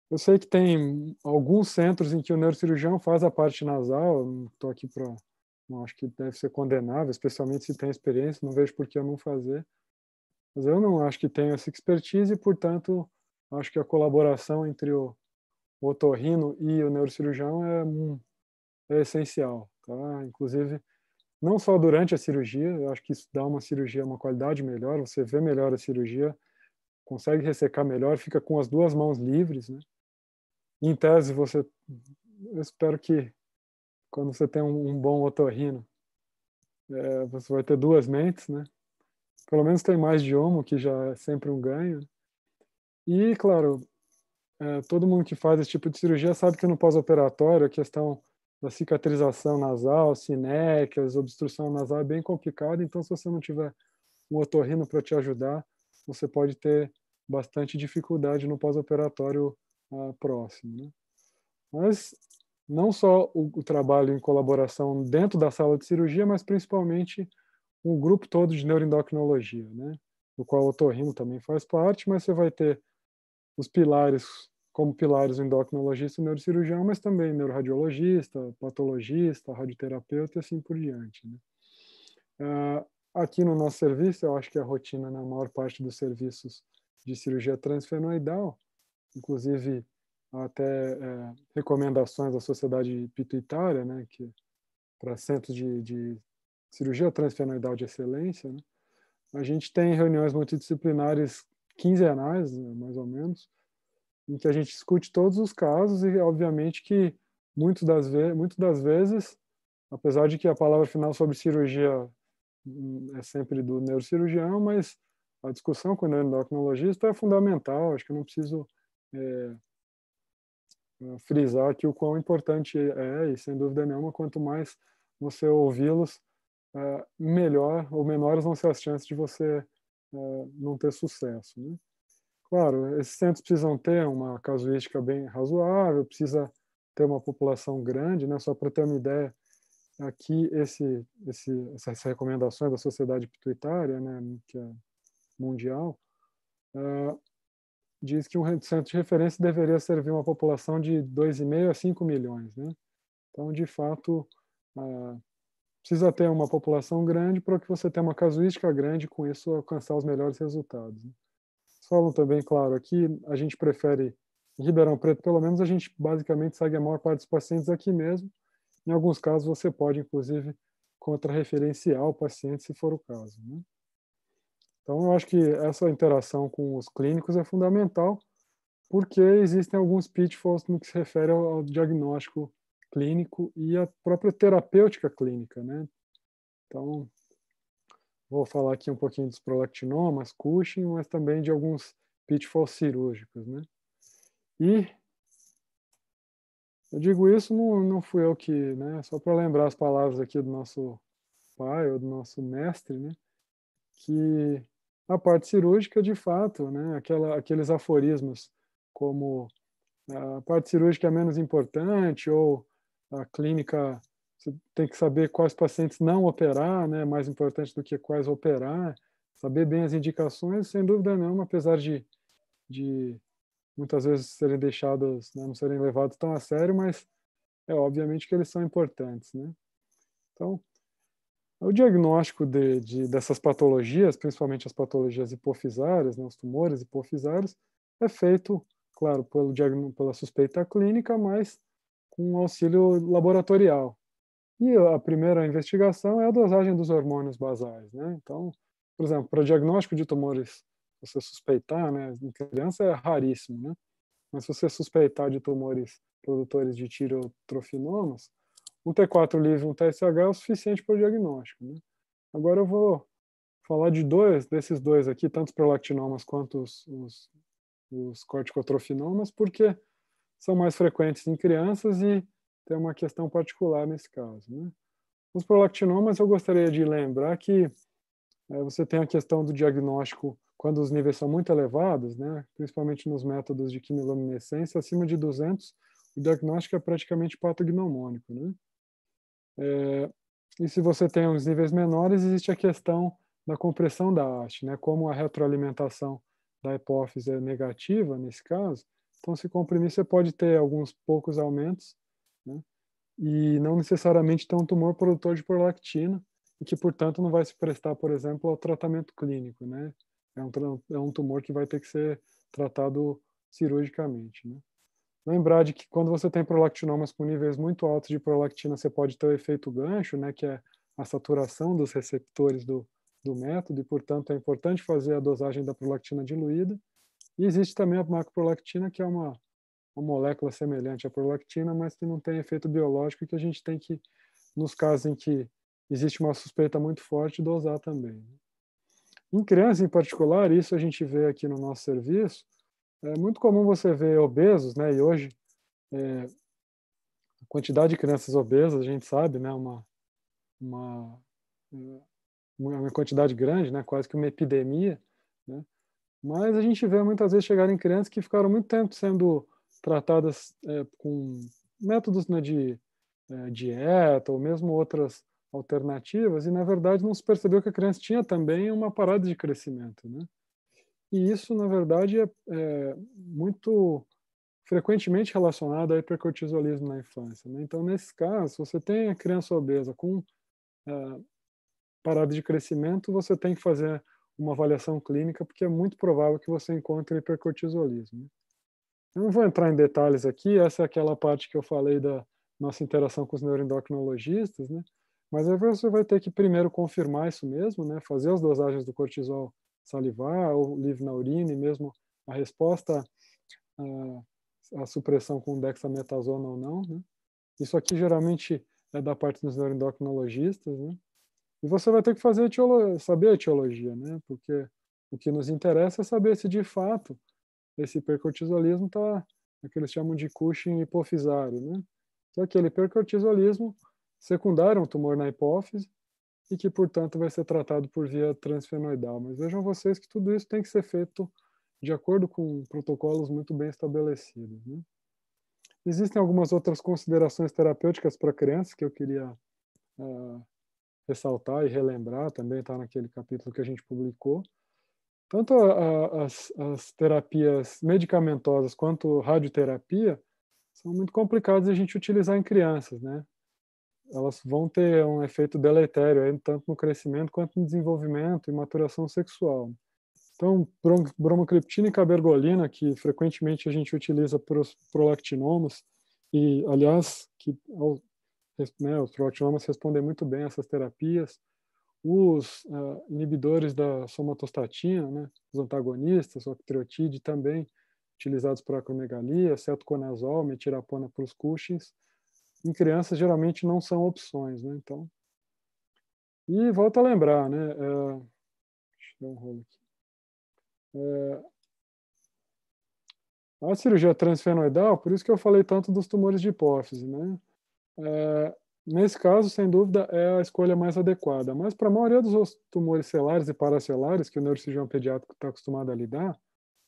Eu sei que tem alguns centros em que o neurocirurgião faz a parte nasal, não estou aqui para. Não acho que deve ser condenável, especialmente se tem experiência, não vejo por que eu não fazer. Mas eu não acho que tenho essa expertise e, portanto, acho que a colaboração entre o otorrino e o neurocirurgião é, é essencial, tá? Inclusive, não só durante a cirurgia, eu acho que isso dá uma cirurgia uma qualidade melhor, você vê melhor a cirurgia, consegue ressecar melhor, fica com as duas mãos livres, né? Em tese, você, eu espero que quando você tem um, um bom otorrino, é, você vai ter duas mentes, né? Pelo menos tem mais de homo, que já é sempre um ganho. E, claro, é, todo mundo que faz esse tipo de cirurgia sabe que no pós-operatório a questão da cicatrização nasal, sinéquias, obstrução nasal é bem complicada, então se você não tiver um otorrino para te ajudar, você pode ter bastante dificuldade no pós-operatório ah, próximo. Né? Mas não só o, o, trabalho em colaboração dentro da sala de cirurgia, mas principalmente o grupo todo de neuroendocrinologia, né? do qual o otorrino também faz parte, mas você vai ter os pilares, como pilares o endocrinologista e neurocirurgião, mas também neuroradiologista, patologista, radioterapeuta e assim por diante. Né? Uh, aqui no nosso serviço, eu acho que a rotina na maior parte dos serviços de cirurgia transfenoidal, inclusive até é, recomendações da sociedade pituitária, né, que para centros de, de, cirurgia transfenoidal de excelência, né, a gente tem reuniões multidisciplinares quinzenais, né, mais ou menos, em que a gente discute todos os casos e, obviamente, que muitas das, ve muitas das vezes, apesar de que a palavra final sobre cirurgia hum, é sempre do neurocirurgião, mas a discussão com o endocrinologista é fundamental, acho que eu não preciso é, frisar aqui o quão importante é, e sem dúvida nenhuma, quanto mais você ouvi-los, é, melhor ou menores vão ser as chances de você é, não ter sucesso. Né? Claro, esses centros precisam ter uma casuística bem razoável, precisa ter uma população grande, né? só para ter uma ideia, aqui esse, esse, essas recomendações é da Sociedade Pituitária, né, que é mundial, uh, diz que um centro de referência deveria servir uma população de 2,5 a 5 milhões. Né? Então, de fato, uh, precisa ter uma população grande para que você tenha uma casuística grande e com isso alcançar os melhores resultados. Né? Falam também, claro, aqui a gente prefere em Ribeirão Preto, pelo menos a gente basicamente segue a maior parte dos pacientes aqui mesmo. Em alguns casos você pode, inclusive, contrarreferenciar o paciente se for o caso. Né? Então, eu acho que essa interação com os clínicos é fundamental, porque existem alguns pitfalls no que se refere ao diagnóstico clínico e a própria terapêutica clínica, né? Então, vou falar aqui um pouquinho dos prolactinomas, Cushing, mas também de alguns pitfalls cirúrgicos, né? E eu digo isso, não, não fui eu que, né? Só para lembrar as palavras aqui do nosso pai ou do nosso mestre, né? Que a parte cirúrgica, de fato, né? Aquela, aqueles aforismos como ah, a parte cirúrgica é menos importante ou a clínica você tem que saber quais pacientes não operar, né? Mais importante do que quais operar, saber bem as indicações, sem dúvida nenhuma, apesar de, de muitas vezes serem deixadas, né? não serem levados tão a sério, mas é obviamente que eles são importantes, né? Então, o diagnóstico de, de dessas patologias, principalmente as patologias hipofisárias, né? os tumores hipofisários, é feito, claro, pelo pela suspeita clínica, mas com auxílio laboratorial. E a primeira investigação é a dosagem dos hormônios basais. Né? Então, por exemplo, para o diagnóstico de tumores, você suspeitar, né, em criança é raríssimo, né? mas se você suspeitar de tumores produtores de tirotrofinomas, um T4 livre e um TSH é o suficiente para o diagnóstico. Né? Agora eu vou falar de dois desses dois aqui, tanto os prolactinomas quanto os, os, os porque são mais frequentes em crianças e tem uma questão particular nesse caso. Né? Os prolactinomas, eu gostaria de lembrar que é, você tem a questão do diagnóstico quando os níveis são muito elevados, né? principalmente nos métodos de quimiluminescência, acima de 200, o diagnóstico é praticamente patognomônico. Né? É, e se você tem os níveis menores, existe a questão da compressão da haste, né? como a retroalimentação da hipófise é negativa nesse caso, então, se comprimir, você pode ter alguns poucos aumentos, né? e não necessariamente ter um tumor produtor de prolactina, e que, portanto, não vai se prestar, por exemplo, ao tratamento clínico. Né? É, um, é um tumor que vai ter que ser tratado cirurgicamente. Né? Lembrar de que quando você tem prolactinomas com níveis muito altos de prolactina, você pode ter o efeito gancho, né? que é a saturação dos receptores do, do método, e, portanto, é importante fazer a dosagem da prolactina diluída e existe também a macrolactina, que é uma, uma molécula semelhante à prolactina, mas que não tem efeito biológico e que a gente tem que, nos casos em que existe uma suspeita muito forte, dosar também. Né? Em crianças, em particular, isso a gente vê aqui no nosso serviço, é muito comum você ver obesos, né? E hoje, é, a quantidade de crianças obesas, a gente sabe, né? Uma, uma, é, uma quantidade grande, né? Quase que uma epidemia, né? Mas a gente vê muitas vezes chegarem crianças que ficaram muito tempo sendo tratadas é, com métodos né, de é, dieta ou mesmo outras alternativas e na verdade não se percebeu que a criança tinha também uma parada de crescimento, né? E isso na verdade é, é muito frequentemente relacionado a hipercortisolismo na infância. Né? Então nesse caso, você tem a criança obesa com é, parada de crescimento, você tem que fazer uma avaliação clínica, porque é muito provável que você encontre hipercortisolismo. Né? Eu não vou entrar em detalhes aqui, essa é aquela parte que eu falei da nossa interação com os neuroendocrinologistas, né? Mas aí você vai ter que primeiro confirmar isso mesmo, né? Fazer as dosagens do cortisol salivar ou livre na urina e mesmo a resposta à, à supressão com dexametasona ou não, né? Isso aqui geralmente é da parte dos neuroendocrinologistas, né? E você vai ter que fazer saber a etiologia, né? Porque o que nos interessa é saber se de fato esse hipercortisolismo está, é que eles chamam de Cushing hipofisário, né? Que então, é aquele hipercortisolismo secundário um tumor na hipófise e que, portanto, vai ser tratado por via transfenoidal. Mas vejam vocês que tudo isso tem que ser feito de acordo com protocolos muito bem estabelecidos. Né? Existem algumas outras considerações terapêuticas para crianças que eu queria uh, ressaltar e relembrar, também está naquele capítulo que a gente publicou, tanto a, a, as, as, terapias medicamentosas quanto radioterapia são muito complicadas de a gente utilizar em crianças, né? Elas vão ter um efeito deletério, tanto no crescimento quanto no desenvolvimento e maturação sexual. Então, bromocriptina e cabergolina, que frequentemente a gente utiliza para os prolactinomas, e, aliás, que né, os proactiomas respondem muito bem a essas terapias. Os uh, inibidores da somatostatina, né, os antagonistas, o octreotide também, utilizados para acromegalia, cetoconazol, metirapona para os Cushings, em crianças geralmente não são opções, né? Então, e volto a lembrar, né? É, deixa eu dar um rolo aqui. É, a cirurgia transfenoidal, por isso que eu falei tanto dos tumores de hipófise, né? É, nesse caso, sem dúvida, é a escolha mais adequada. Mas para a maioria dos tumores celares e paracelares que o neurocirurgião pediátrico está acostumado a lidar,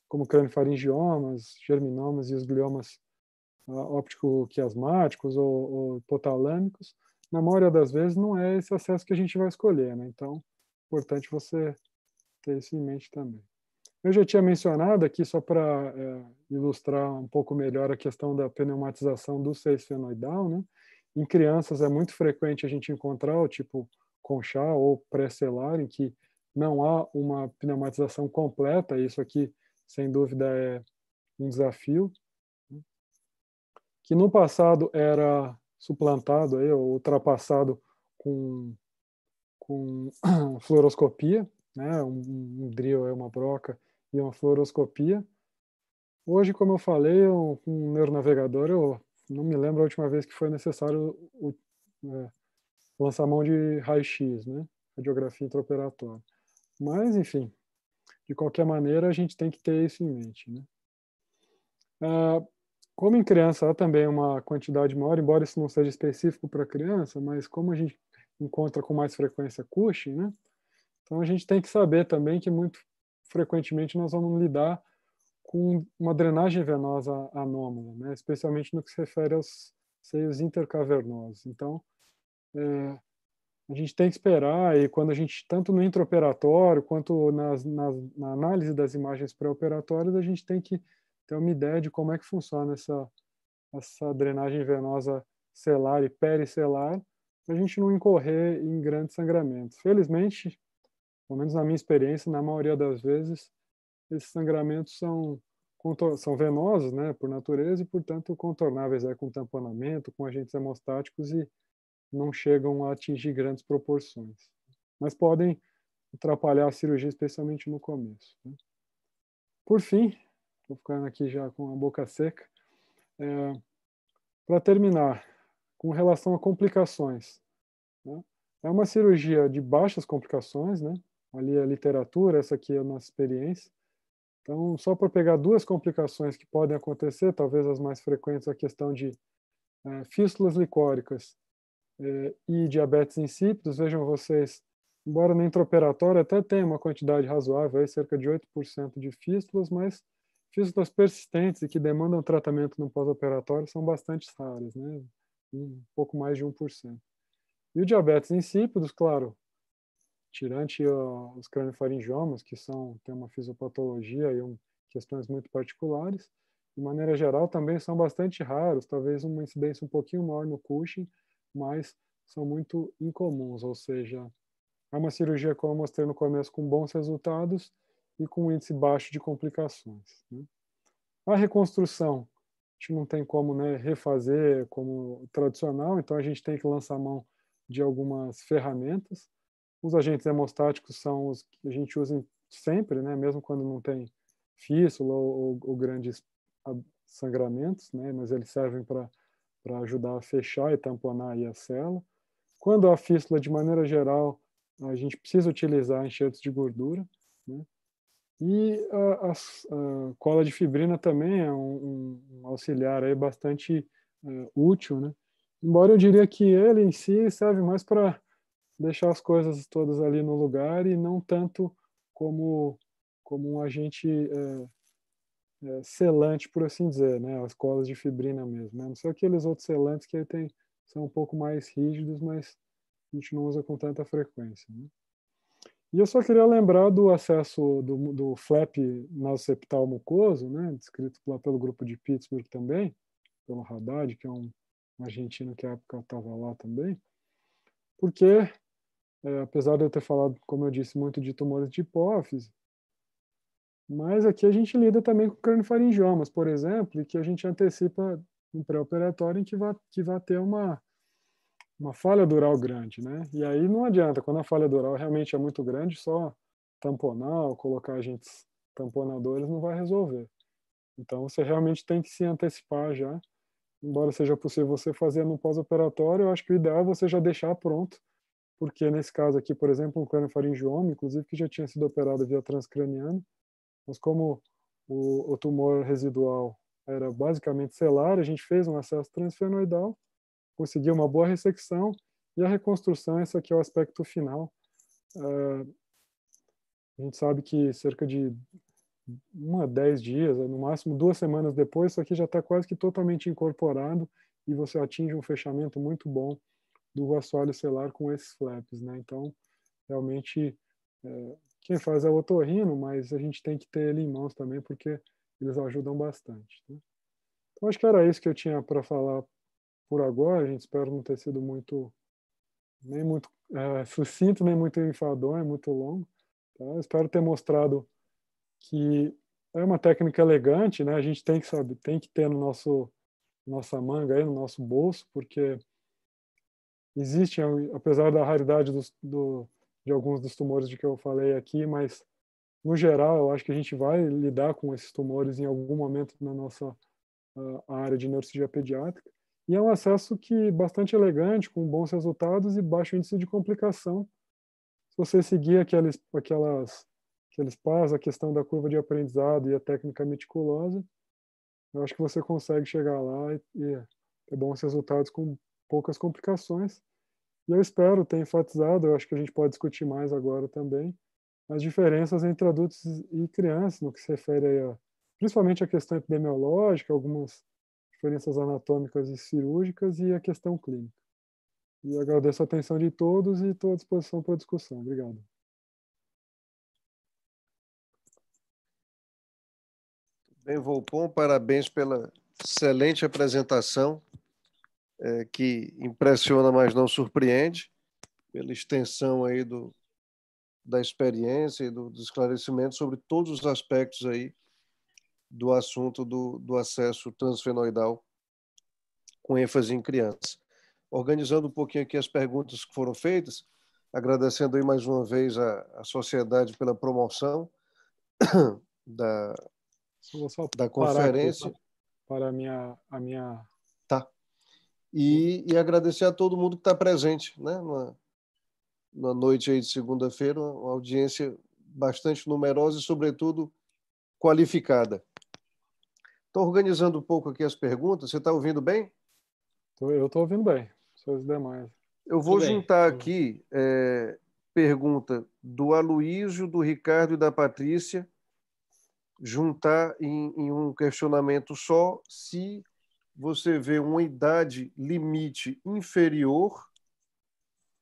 como craniofaringiomas, germinomas e os gliomas uh, óptico-quiasmáticos ou, ou hipotalâmicos, na maioria das vezes não é esse acesso que a gente vai escolher, né? Então, importante você ter isso em mente também. Eu já tinha mencionado aqui, só para é, eh, ilustrar um pouco melhor a questão da pneumatização do 6-fenoidal, né? Em crianças é muito frequente a gente encontrar o tipo conchá ou pré-celar, em que não há uma pneumatização completa. Isso aqui, sem dúvida, é um desafio que no passado era suplantado aí, ou ultrapassado com, com <coughs> fluoroscopia, né? um, um drill, uma broca e uma fluoroscopia. Hoje, como eu falei, eu, com um neuronavegador eu não me lembro a última vez que foi necessário o, é, lançar mão de raio-x, né? Radiografia intraoperatória. Mas, enfim, de qualquer maneira, a gente tem que ter isso em mente, né? Ah, como em criança há também uma quantidade maior, embora isso não seja específico para criança, mas como a gente encontra com mais frequência Cushing, né? Então a gente tem que saber também que muito frequentemente nós vamos lidar com uma drenagem venosa anômala, né? especialmente no que se refere aos seios intercavernosos. Então, é, a gente tem que esperar, e quando a gente, tanto no intraoperatório quanto nas, nas, na análise das imagens pré-operatórias, a gente tem que ter uma ideia de como é que funciona essa, essa drenagem venosa celar e pericelar, para a gente não incorrer em grandes sangramentos. Felizmente, pelo menos na minha experiência, na maioria das vezes, esses sangramentos são, são venosos, né, por natureza, e, portanto, contornáveis é, com tamponamento, com agentes hemostáticos e não chegam a atingir grandes proporções. Mas podem atrapalhar a cirurgia, especialmente no começo. Né? Por fim, estou ficando aqui já com a boca seca, é, para terminar, com relação a complicações. Né? É uma cirurgia de baixas complicações, né? ali a é literatura, essa aqui é a nossa experiência, então, só para pegar duas complicações que podem acontecer, talvez as mais frequentes, a questão de é, fístulas licóricas é, e diabetes insípidos, vejam vocês, embora no intraoperatório até tenha uma quantidade razoável, aí, cerca de 8% de fístulas, mas fístulas persistentes e que demandam tratamento no pós-operatório são bastante raras, né? um pouco mais de 1%. E o diabetes insípidos, claro, tirante os craniofaringiomas, que são, tem uma fisiopatologia e um, questões muito particulares, de maneira geral também são bastante raros, talvez uma incidência um pouquinho maior no Cushing, mas são muito incomuns, ou seja, é uma cirurgia, como eu mostrei no começo, com bons resultados e com um índice baixo de complicações. Né? A reconstrução, a gente não tem como né, refazer como tradicional, então a gente tem que lançar mão de algumas ferramentas. Os agentes hemostáticos são os que a gente usa sempre, né? mesmo quando não tem fístula ou, ou, ou grandes sangramentos, né? mas eles servem para ajudar a fechar e tamponar a célula. Quando a fístula, de maneira geral, a gente precisa utilizar enxertos de gordura. Né? E a, a, a, cola de fibrina também é um, um auxiliar aí bastante uh, útil, né? embora eu diria que ele em si serve mais para deixar as coisas todas ali no lugar e não tanto como como um agente é, é, selante, por assim dizer, né? As colas de fibrina mesmo, né? Não sei aqueles outros selantes que aí tem, são um pouco mais rígidos, mas a gente não usa com tanta frequência, né? E eu só queria lembrar do acesso do, do flap nasoceptal mucoso, né? Descrito lá pelo grupo de Pittsburgh também, pelo Haddad, que é um, um argentino que à época estava lá também, porque é, apesar de eu ter falado, como eu disse, muito de tumores de hipófise, mas aqui a gente lida também com cranofaringiomas, por exemplo, e que a gente antecipa um pré-operatório em que vai, que vai ter uma, uma falha dural grande, né? E aí não adianta, quando a falha dural realmente é muito grande, só tamponar ou colocar agentes tamponadores não vai resolver. Então você realmente tem que se antecipar já, embora seja possível você fazer no pós-operatório, eu acho que o ideal é você já deixar pronto porque nesse caso aqui, por exemplo, um faringioma, inclusive que já tinha sido operado via transcraniano, mas como o, o tumor residual era basicamente celular, a gente fez um acesso transfenoidal, conseguiu uma boa ressecção e a reconstrução, esse aqui é o aspecto final. Uh, a gente sabe que cerca de uma a dez dias, no máximo duas semanas depois, isso aqui já está quase que totalmente incorporado e você atinge um fechamento muito bom do assoalho celular com esses flaps, né? Então, realmente, é, quem faz é o otorrino, mas a gente tem que ter ele em mãos também, porque eles ajudam bastante. Né? Então, acho que era isso que eu tinha para falar por agora. A gente espera não ter sido muito, nem muito é, sucinto, nem muito enfadonho, é muito longo. Tá? Espero ter mostrado que é uma técnica elegante, né? A gente tem que saber, tem que ter no nosso nossa manga aí no nosso bolso, porque existe, apesar da raridade dos, do, de alguns dos tumores de que eu falei aqui, mas no geral eu acho que a gente vai lidar com esses tumores em algum momento na nossa uh, área de neurocirurgia pediátrica. E é um acesso que bastante elegante, com bons resultados e baixo índice de complicação. Se você seguir aqueles, aquelas, aqueles passos, a questão da curva de aprendizado e a técnica meticulosa, eu acho que você consegue chegar lá e, e ter bons resultados com poucas complicações. E eu espero ter enfatizado, eu acho que a gente pode discutir mais agora também, as diferenças entre adultos e crianças no que se refere a, principalmente à questão epidemiológica, algumas diferenças anatômicas e cirúrgicas e a questão clínica. E agradeço a atenção de todos e estou à disposição para a discussão. Obrigado. Bem, Volpon, parabéns pela excelente apresentação é, que impressiona, mas não surpreende, pela extensão aí do, da experiência e do, do esclarecimento sobre todos os aspectos aí do assunto do, do acesso transfenoidal com ênfase em crianças Organizando um pouquinho aqui as perguntas que foram feitas, agradecendo aí mais uma vez a, a sociedade pela promoção <coughs> da, da conferência. Aqui, para a minha, a minha e, e agradecer a todo mundo que está presente, né? Na noite aí de segunda-feira, uma audiência bastante numerosa e, sobretudo, qualificada. Estou organizando um pouco aqui as perguntas. Você está ouvindo bem? Eu estou ouvindo bem. Os demais. Eu vou juntar aqui é, pergunta do Aloísio, do Ricardo e da Patrícia, juntar em, em um questionamento só se você vê uma idade limite inferior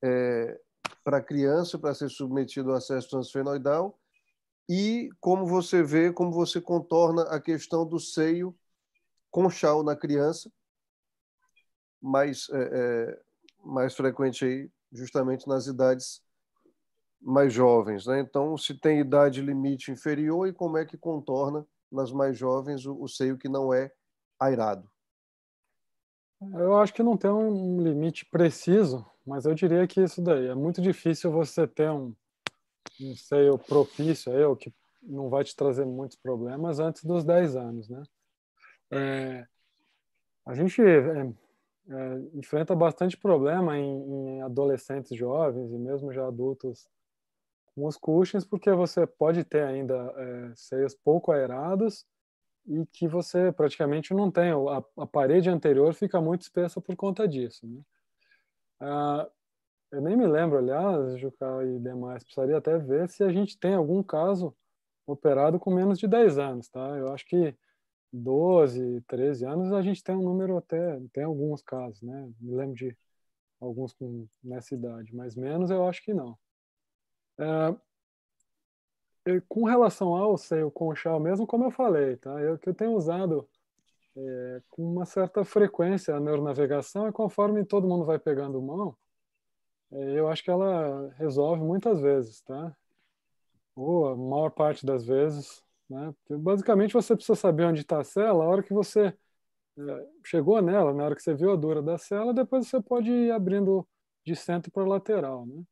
é, para a criança para ser submetido ao acesso transfenoidal e como você vê, como você contorna a questão do seio com conchal na criança, mais, é, é, mais frequente aí, justamente nas idades mais jovens. Né? Então, se tem idade limite inferior e como é que contorna nas mais jovens o, o seio que não é airado. Eu acho que não tem um limite preciso, mas eu diria que isso daí é muito difícil você ter um, um propício aí, ou que não vai te trazer muitos problemas antes dos 10 anos, né? É, a gente é, é, enfrenta bastante problema em, em, adolescentes jovens e mesmo já adultos com os cushions, porque você pode ter ainda é, seios pouco aerados e que você praticamente não tem. A, a parede anterior fica muito espessa por conta disso. Né? Ah, eu nem me lembro, aliás, Juca e demais, precisaria até ver se a gente tem algum caso operado com menos de 10 anos, tá? Eu acho que 12, 13 anos a gente tem um número até, tem alguns casos, né? Me lembro de alguns com, nessa idade, mas menos eu acho que não. É, com relação ao seio conchal mesmo, como eu falei, tá? Eu que eu tenho usado é, com uma certa frequência a neuronavegação e conforme todo mundo vai pegando mão, é, eu acho que ela resolve muitas vezes, tá? Ou a maior parte das vezes, né? Porque basicamente você precisa saber onde está a célula, a hora que você é, chegou nela, na hora que você viu a dura da célula, depois você pode ir abrindo de centro para lateral, né?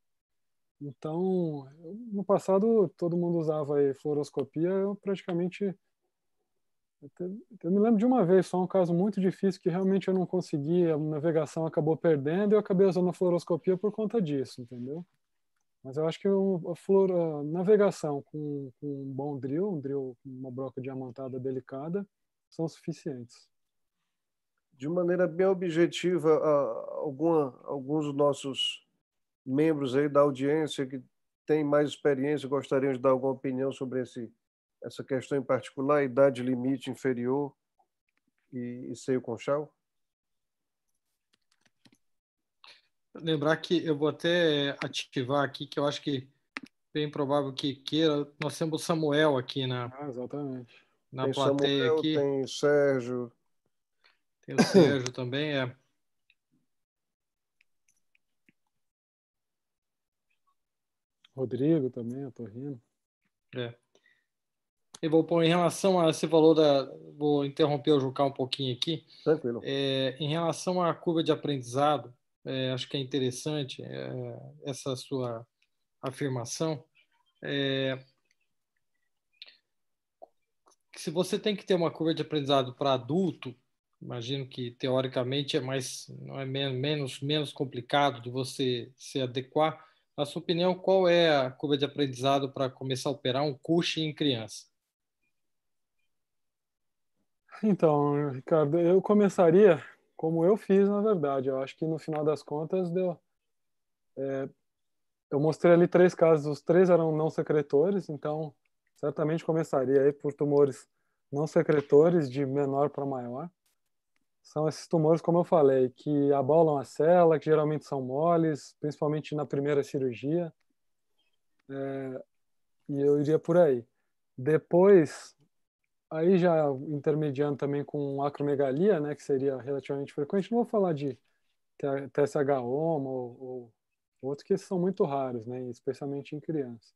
Então, no passado, todo mundo usava aí fluoroscopia, eu praticamente. Eu me lembro de uma vez, só um caso muito difícil que realmente eu não consegui, a navegação acabou perdendo e eu acabei usando a fluoroscopia por conta disso, entendeu? Mas eu acho que a, flor, a navegação com, com, um bom drill, um drill com uma broca diamantada delicada, são suficientes. De maneira bem objetiva, alguma, alguns dos nossos membros aí da audiência que têm mais experiência gostariam de dar alguma opinião sobre esse, essa questão em particular, idade limite inferior e, e seio conchal? Lembrar que eu vou até ativar aqui, que eu acho que bem provável que queira. Nós temos o Samuel aqui na, ah, exatamente. na tem plateia. Samuel, aqui. Tem Sérgio. Tem o Sérgio também, é. Rodrigo também, eu tô rindo. É. Eu vou pôr em relação a. esse valor da. Vou interromper o Jucá um pouquinho aqui. Tranquilo. É, em relação à curva de aprendizado, é, acho que é interessante é, essa sua afirmação. É, se você tem que ter uma curva de aprendizado para adulto, imagino que teoricamente é mais não é menos menos complicado de você se adequar na sua opinião, qual é a curva de aprendizado para começar a operar um cush em criança? Então, Ricardo, eu começaria como eu fiz, na verdade. Eu acho que no final das contas deu. É, eu mostrei ali três casos, os três eram não secretores, então certamente começaria aí por tumores não secretores de menor para maior são esses tumores, como eu falei, que abolam a célula, que geralmente são moles, principalmente na primeira cirurgia. É, e eu iria por aí. Depois, aí já intermediando também com acromegalia, né, que seria relativamente frequente, não vou falar de TSH-OMA ou, ou outros que são muito raros, né, especialmente em crianças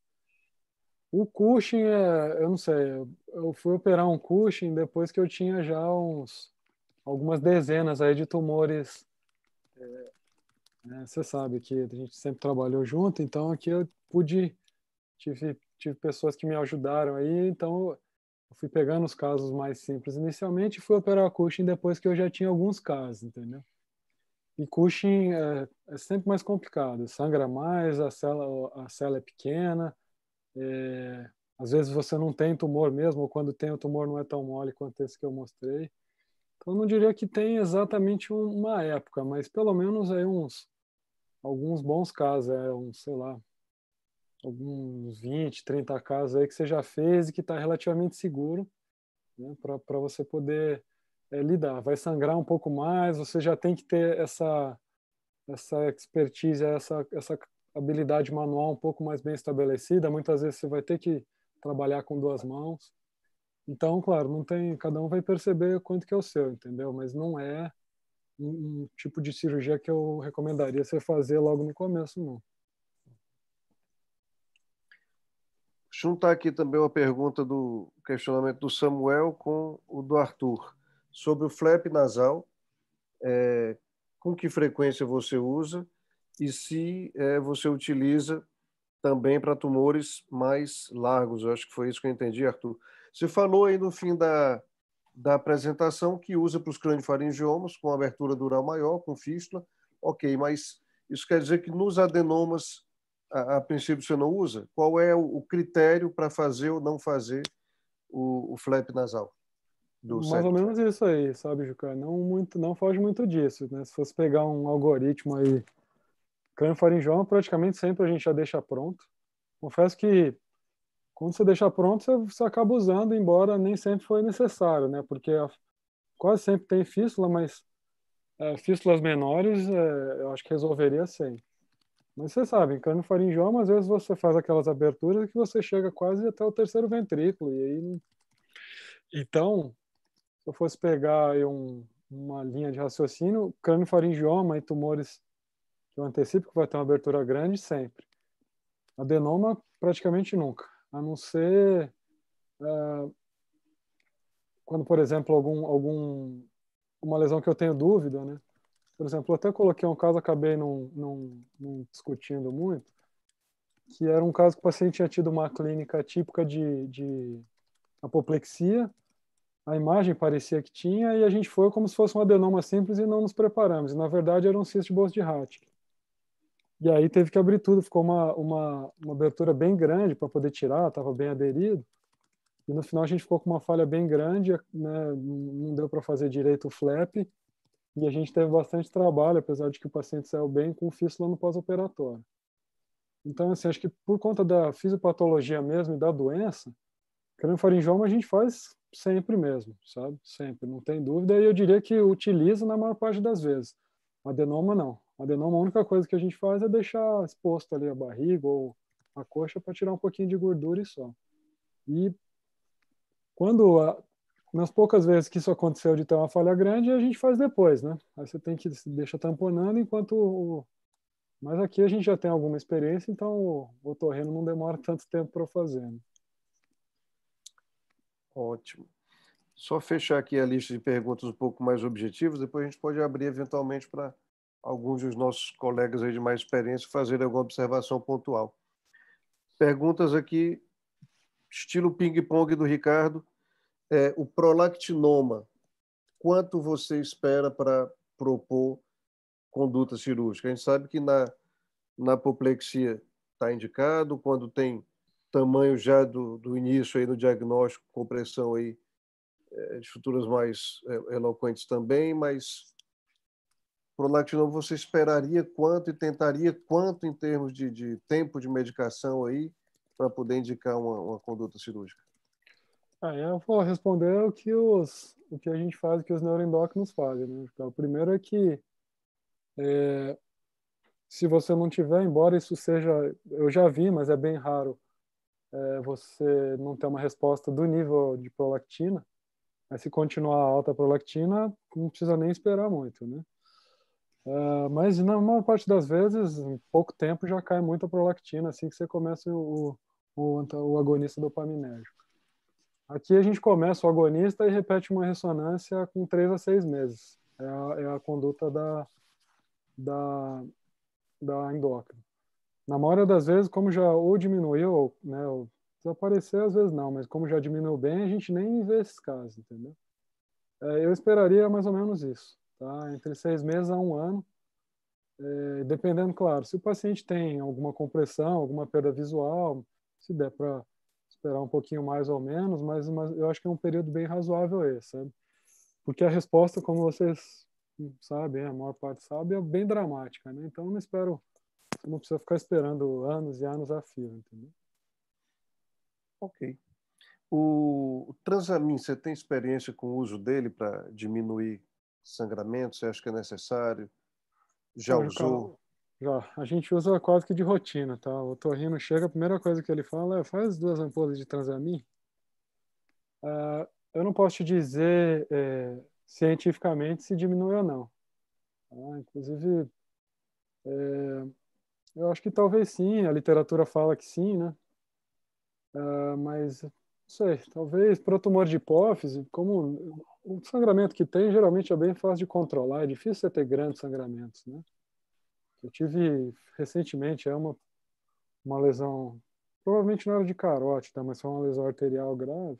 O Cushing é, eu não sei, eu fui operar um Cushing depois que eu tinha já uns algumas dezenas aí de tumores. É, é, você é, sabe que a gente sempre trabalhou junto, então aqui eu pude tive tive pessoas que me ajudaram aí, então eu fui pegando os casos mais simples inicialmente e fui operar a Cushing depois que eu já tinha alguns casos, entendeu? E Cushing é, é sempre mais complicado, sangra mais, a célula, a célula é pequena, é, às vezes você não tem tumor mesmo, ou quando tem o tumor não é tão mole quanto esse que eu mostrei. Então, não diria que tem exatamente uma época, mas pelo menos aí é uns alguns bons casos, é um sei lá, alguns 20, 30 casos aí que você já fez e que está relativamente seguro né, para você poder é, lidar. Vai sangrar um pouco mais, você já tem que ter essa, essa expertise, essa, essa habilidade manual um pouco mais bem estabelecida. Muitas vezes você vai ter que trabalhar com duas mãos. Então, claro, não tem, cada um vai perceber quanto que é o seu, entendeu? Mas não é um, um tipo de cirurgia que eu recomendaria você fazer logo no começo, não. Juntar aqui também uma pergunta do questionamento do Samuel com o do Arthur sobre o flap nasal. É, com que frequência você usa e se é, você utiliza também para tumores mais largos. Eu acho que foi isso que eu entendi, Arthur. Você falou aí no fim da, da apresentação que usa para os craniofarangiomas com abertura dural maior, com fístula. Ok, mas isso quer dizer que nos adenomas, a, a princípio, você não usa? Qual é o, o critério para fazer ou não fazer o, o flap nasal? Mais certo. ou menos isso aí, sabe, Juca? Não, muito, não foge muito disso, né? Se fosse pegar um algoritmo aí, crânio faringioma, praticamente sempre a gente já deixa pronto. Confesso que quando você deixa pronto, você, você, acaba usando, embora nem sempre foi necessário, né? Porque a, quase sempre tem fístula, mas é, fístulas menores é, eu acho que resolveria sem. Mas você sabe, em faringioma, às vezes você faz aquelas aberturas que você chega quase até o terceiro ventrículo, e aí... Então, se eu fosse pegar um, uma linha de raciocínio, faringioma e tumores que eu antecipo que vai ter uma abertura grande sempre. Adenoma, praticamente nunca a não ser uh, quando, por exemplo, algum, algum uma lesão que eu tenho dúvida, né? Por exemplo, eu até coloquei um caso, acabei não, não, não discutindo muito, que era um caso que o paciente tinha tido uma clínica típica de, de apoplexia, a imagem parecia que tinha, e a gente foi como se fosse um adenoma simples e não nos preparamos. E, na verdade, era um cisto de bolsa de Hatt. E aí teve que abrir tudo, ficou uma, uma, uma abertura bem grande para poder tirar, estava bem aderido. E no final a gente ficou com uma falha bem grande, né? não deu para fazer direito o flap. E a gente teve bastante trabalho, apesar de que o paciente saiu bem com fístula no pós-operatório. Então, assim, acho que por conta da fisiopatologia mesmo e da doença, craniofaringioma a gente faz sempre mesmo, sabe? Sempre, não tem dúvida. E eu diria que utiliza na maior parte das vezes. Adenoma, não. A adenoma, a única coisa que a gente faz é deixar exposto ali a barriga ou a coxa para tirar um pouquinho de gordura e só. E quando a, nas poucas vezes que isso aconteceu de ter uma falha grande, a gente faz depois, né? Aí você tem que deixa tamponando enquanto o... mas aqui a gente já tem alguma experiência, então o, o torreno não demora <laughs> tanto tempo para fazer. Né? Ótimo. Só fechar aqui a lista de perguntas um pouco mais objetivas, depois a gente pode abrir eventualmente para alguns dos nossos colegas aí de mais experiência fazerem alguma observação pontual. Perguntas aqui, estilo ping-pong do Ricardo. É, o prolactinoma, quanto você espera para propor conduta cirúrgica? A gente sabe que na, na apoplexia está indicado, quando tem tamanho já do, do início aí no diagnóstico, compressão aí, é, de estruturas mais é, eloquentes também, mas prolactinol novo você esperaria quanto e tentaria quanto em termos de, de tempo de medicação aí para poder indicar uma, uma conduta cirúrgica? Ah, eu vou responder o que, os, o que a gente faz, o que os neuroendócrinos fazem. Né? Então, o primeiro é que é, se você não tiver, embora isso seja, eu já vi, mas é bem raro, é, você não ter uma resposta do nível de prolactina, mas se continuar alta a prolactina, não precisa nem esperar muito, né? Ah, mas na maior parte das vezes, em pouco tempo já cai muita prolactina assim que você começa o, o, o agonista dopaminérgico. Aqui a gente começa o agonista e repete uma ressonância com três a seis meses. É a, é a conduta da, da, da endócrina. Na maioria das vezes, como já ou diminuiu, ou, né, ou desapareceu, às vezes não, mas como já diminuiu bem, a gente nem vê esses casos, entendeu? É, eu esperaria mais ou menos isso tá? entre seis meses a um ano, é, dependendo, claro, se o paciente tem alguma compressão, alguma perda visual, se der para esperar um pouquinho mais ou menos, mas, mas, eu acho que é um período bem razoável esse, sabe? Porque a resposta, como vocês sabem, né, a maior parte sabe, é bem dramática, né? Então não espero, não precisa ficar esperando anos e anos a fio, entendeu? Ok. o transamin, você tem experiência com o uso dele para diminuir sangramento, você acha que é necessário? Já usou? Já. A gente usa quase que de rotina, tá? O torrino chega, a primeira coisa que ele fala é faz duas ampolas de transamin. Uh, eu não posso te dizer é, cientificamente se diminui ou não. Ah, inclusive, é, eu acho que talvez sim, a literatura fala que sim, né? Uh, mas sei, talvez para tumor de hipófise, como o sangramento que tem geralmente é bem fácil de controlar, é difícil você ter grandes sangramentos, né? Eu tive recentemente é uma uma lesão, provavelmente não era de carótida, tá? mas foi uma lesão arterial grave,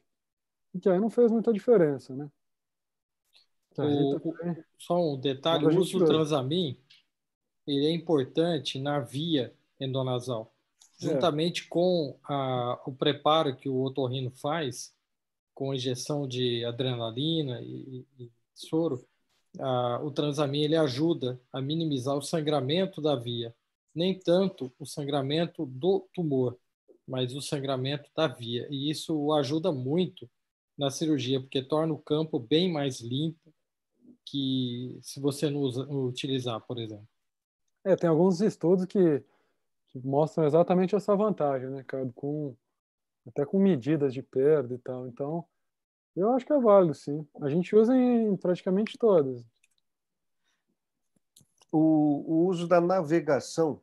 e que aí não fez muita diferença, né? Tá, o, também, então, só um detalhe, o uso do transamin, ele é importante na via endonasal. É. juntamente é. com a, o preparo que o otorrino faz, com injeção de adrenalina e, e soro, a, o transamin ele ajuda a minimizar o sangramento da via, nem tanto o sangramento do tumor, mas o sangramento da via. E isso ajuda muito na cirurgia, porque torna o campo bem mais limpo que se você não usa, utilizar, por exemplo. É, tem alguns estudos que que mostram exatamente essa vantagem, né, cara? Com, até com medidas de perda e tal. Então, eu acho que é válido, sim. A gente usa em praticamente todas. O, o uso da navegação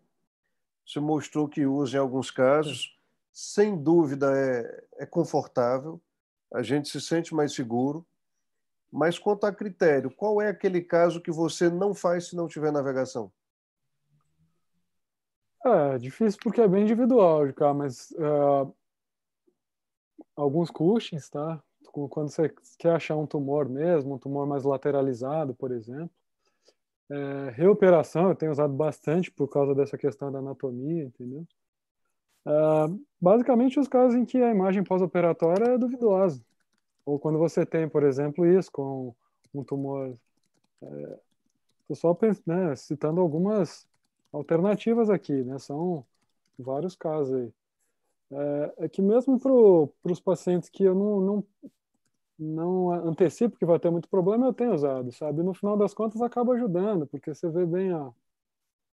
se mostrou que usa em alguns casos, sem dúvida é, é confortável, a gente se sente mais seguro. Mas quanto a critério, qual é aquele caso que você não faz se não tiver navegação? É, é, difícil porque é bem individual, cara, mas uh, alguns cushings, tá? Quando você quer achar um tumor mesmo, um tumor mais lateralizado, por exemplo. É, reoperação eu tenho usado bastante por causa dessa questão da anatomia, entendeu? Uh, basicamente, os casos em que a imagem pós-operatória é duvidosa. Ou quando você tem, por exemplo, isso com um tumor. Estou é, só né, citando algumas alternativas aqui, né? São vários casos aí. É, é que mesmo para os pacientes que eu não, não, não antecipo que vai ter muito problema, eu tenho usado, sabe? no final das contas acaba ajudando, porque você vê bem a,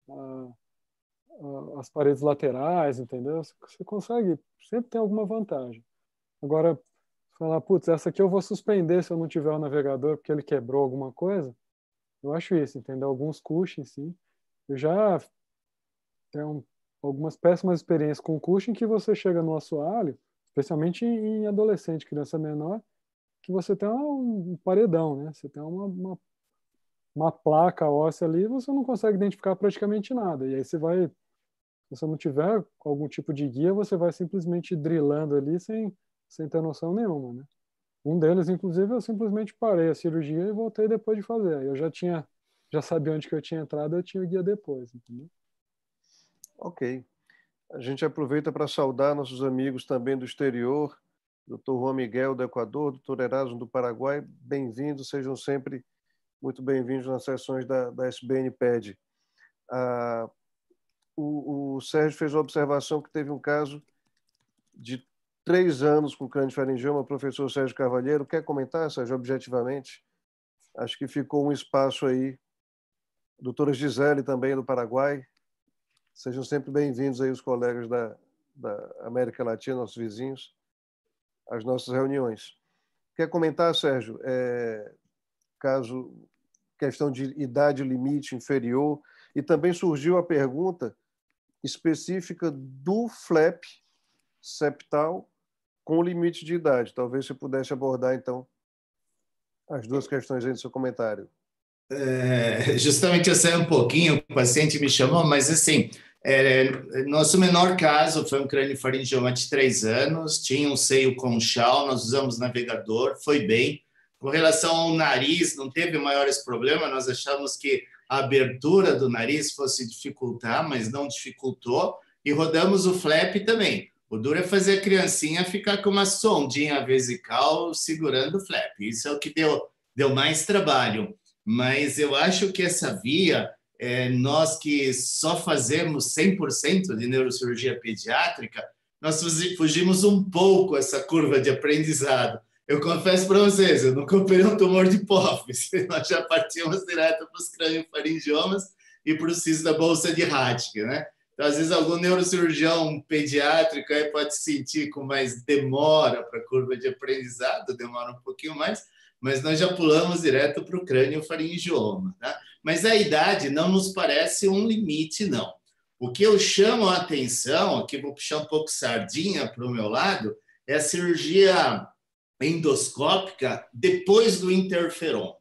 a, a, as paredes laterais, entendeu? Você consegue, sempre tem alguma vantagem. Agora, falar, putz, essa aqui eu vou suspender se eu não tiver o navegador porque ele quebrou alguma coisa, eu acho isso, entendeu? Alguns cushions, sim. Eu já tenho algumas péssimas experiências com o curso em que você chega no assoalho, especialmente em adolescente, criança menor, que você tem um paredão, né? Você tem uma, uma, uma placa óssea ali e você não consegue identificar praticamente nada. E aí você vai, se você não tiver algum tipo de guia, você vai simplesmente drilando ali sem, sem ter noção nenhuma, né? Um deles, inclusive, eu simplesmente parei a cirurgia e voltei depois de fazer. Eu já tinha já sabia onde que eu tinha entrado, eu tinha o guia depois, entendeu? Ok. A gente aproveita para saudar nossos amigos também do exterior, Dr. Juan Miguel do Equador, Dr. Erasmo do Paraguai, bem-vindos, sejam sempre muito bem-vindos nas sessões da, da SBN PED. Ah, o, o, Sérgio fez uma observação que teve um caso de três anos com de faringioma, professor Sérgio Carvalheiro. Quer comentar, Sérgio, objetivamente? Acho que ficou um espaço aí doutora Gisele, também do Paraguai. Sejam sempre bem-vindos aí os colegas da, da América Latina, nossos vizinhos, às nossas reuniões. Quer comentar, Sérgio, é, caso questão de idade limite inferior, e também surgiu a pergunta específica do FLEP septal com limite de idade. Talvez você pudesse abordar, então, as duas questões aí no seu comentário. É, justamente eu saí um pouquinho, o paciente me chamou, mas assim, é, nosso menor caso foi um crânio craniofaringioma de 3 anos, tinha um seio com chão nós usamos navegador, foi bem. Com relação ao nariz, não teve maiores problemas, nós achamos que a abertura do nariz fosse dificultar, mas não dificultou, e rodamos o flap também. O duro é fazer a criancinha ficar com uma sondinha vesical segurando o flap. Isso é o que deu, deu mais trabalho mas eu acho que essa via, é, nós que só fazemos 100% de neurocirurgia pediátrica, nós fugimos um pouco essa curva de aprendizado. Eu confesso para vocês, eu nunca operei um tumor de hipófise, <laughs> nós já partíamos direto para os crânio-faringiomas e para o ciso da bolsa de Hattie, né? Então, às vezes, algum neurocirurgião pediátrico aí pode sentir com mais demora para a curva de aprendizado, demora um pouquinho mais, mas nós já pulamos direto para o crânio faringioma. Tá? Mas a idade não nos parece um limite, não. O que eu chamo a atenção, aqui vou puxar um pouco sardinha para o meu lado, é a cirurgia endoscópica depois do interferon.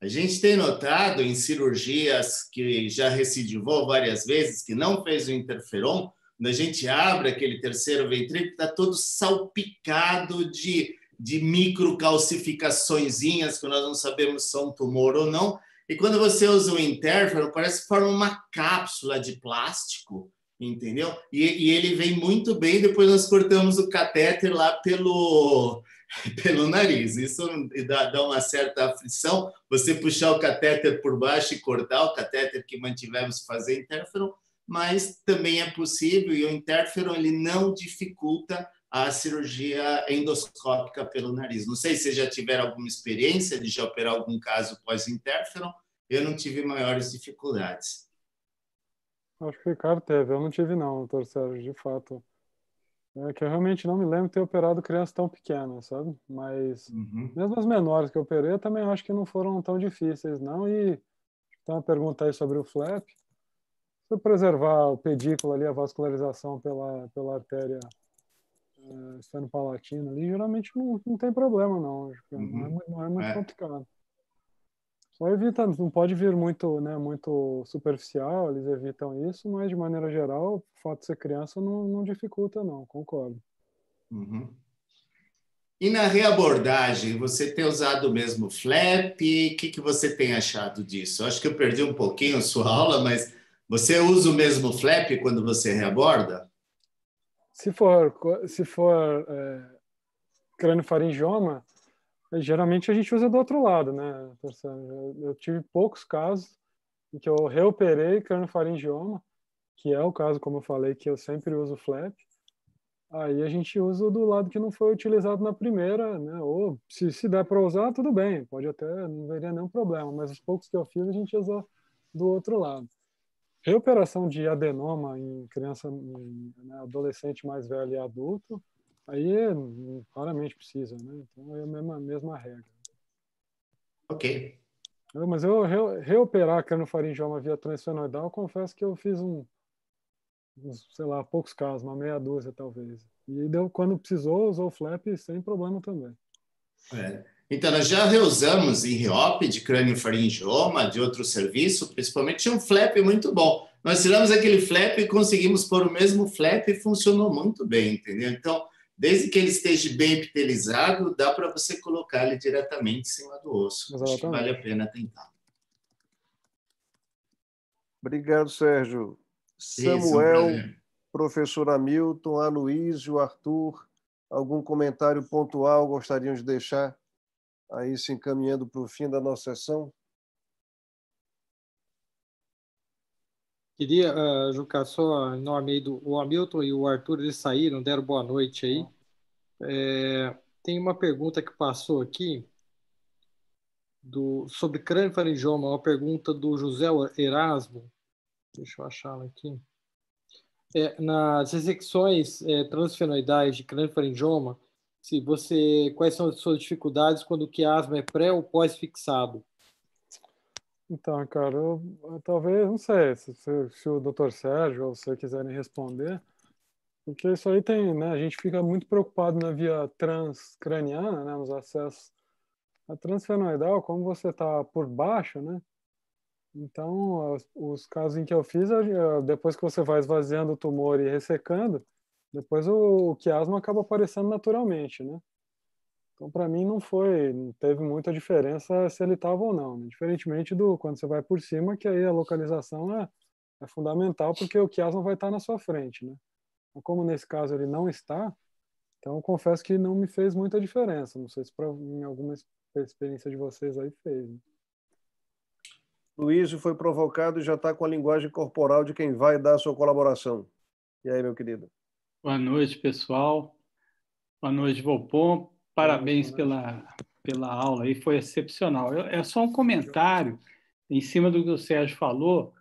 A gente tem notado em cirurgias que já recidivou várias vezes, que não fez o interferon, quando a gente abre aquele terceiro ventrículo, está todo salpicado de de microcalcificaçõezinhas que nós não sabemos se são é tumor ou não. E quando você usa o interferon parece que forma uma cápsula de plástico, entendeu? E, e ele vem muito bem, depois nós cortamos o catéter lá pelo, <laughs> pelo nariz. Isso dá, dá uma certa aflição. Você puxar o catéter por baixo e cortar o catéter que mantivemos fazer interferon, mas também é possível e o interferon ele não dificulta a cirurgia endoscópica pelo nariz. Não sei se vocês já tiveram alguma experiência de já operar algum caso pós-interferon, eu não tive maiores dificuldades. Acho que o Ricardo teve, eu não tive não, doutor Sérgio, de fato. É que eu realmente não me lembro de ter operado crianças tão pequenas, sabe? Mas uhum. mesmo as menores que eu operei, eu também acho que não foram tão difíceis, não. E tem então, uma pergunta aí sobre o flap. Se eu preservar o pedículo ali, a vascularização pela, pela artéria é, sendo palatino ali, geralmente não, não tem problema, não. Uhum. Não, é, uhum. muito, não é muito é. complicado. Só evitando, não pode vir muito, né, muito superficial, eles evitam isso, mas de maneira geral, o fato de ser criança não, não dificulta, não, concordo. Uhum. E na reabordagem, você tem usado o mesmo flap? O que, que você tem achado disso? Acho que eu perdi um pouquinho a sua <laughs> aula, mas você usa o mesmo flap quando você reaborda? Se for, se for é, crânio-faringioma, é, geralmente a gente usa do outro lado, né? Eu tive poucos casos em que eu reoperei crânio-faringioma, que é o caso, como eu falei, que eu sempre uso flap. Aí a gente usa do lado que não foi utilizado na primeira, né? Ou se, se der para usar, tudo bem, pode até, não veria nenhum problema, mas os poucos que eu fiz a gente usa do outro lado reoperação de adenoma em criança, em, né, adolescente mais velho e adulto, aí é, claramente precisa, né? Então é a mesma, mesma regra. Ok. Mas eu re, reoperar cranofaringioma via transfenoidal, confesso que eu fiz um, uns, sei lá, poucos casos, uma meia dúzia talvez. E deu, quando precisou, usou o flap sem problema também. É. Então, nós já reusamos em RIOP, de crânio faringioma de outro serviço, principalmente, tinha um flap muito bom. Nós tiramos aquele flap e conseguimos pôr o mesmo flap e funcionou muito bem, entendeu? Então, desde que ele esteja bem epitelizado, dá para você colocar ele diretamente em cima do osso. Exatamente. Acho que vale a pena tentar. Obrigado, Sérgio. Samuel, professor Hamilton, Aloísio, Arthur, algum comentário pontual gostariam de deixar? aí se encaminhando para o fim da nossa sessão. Queria, uh, Juca, só em nome do o Hamilton e o Arthur, eles saíram, deram boa noite aí. Tá. É, tem uma pergunta que passou aqui do, sobre crânio faringioma, uma pergunta do José Erasmo. Deixa eu achá-la aqui. É, nas execuções é, transfenoidais de crânio faringioma, se você quais são as suas dificuldades quando o quiasma é, é pré ou pós fixado? Então, cara, eu, talvez, não sei, se, se o doutor Sérgio ou você quiserem responder, porque isso aí tem, né, a gente fica muito preocupado na via transcraniana, né, nos acessos a transfenoidal, como você está por baixo, né, então os, casos em que eu fiz, depois que você vai esvaziando o tumor e ressecando, depois o, o quiasma acaba aparecendo naturalmente, né? Então, para mim, não foi, não teve muita diferença se ele estava ou não. Né? Diferentemente do quando você vai por cima, que aí a localização é, é fundamental, porque o quiasma vai estar tá na sua frente, né? Então, como nesse caso ele não está, então confesso que não me fez muita diferença. Não sei se pra, em alguma experiência de vocês aí fez. Né? Luiz foi provocado e já está com a linguagem corporal de quem vai dar a sua colaboração. E aí, meu querido? Boa noite, pessoal. Boa noite, Volpon. Parabéns noite. pela, pela aula aí, foi excepcional. Eu, é só um comentário em cima do que o Sérgio falou,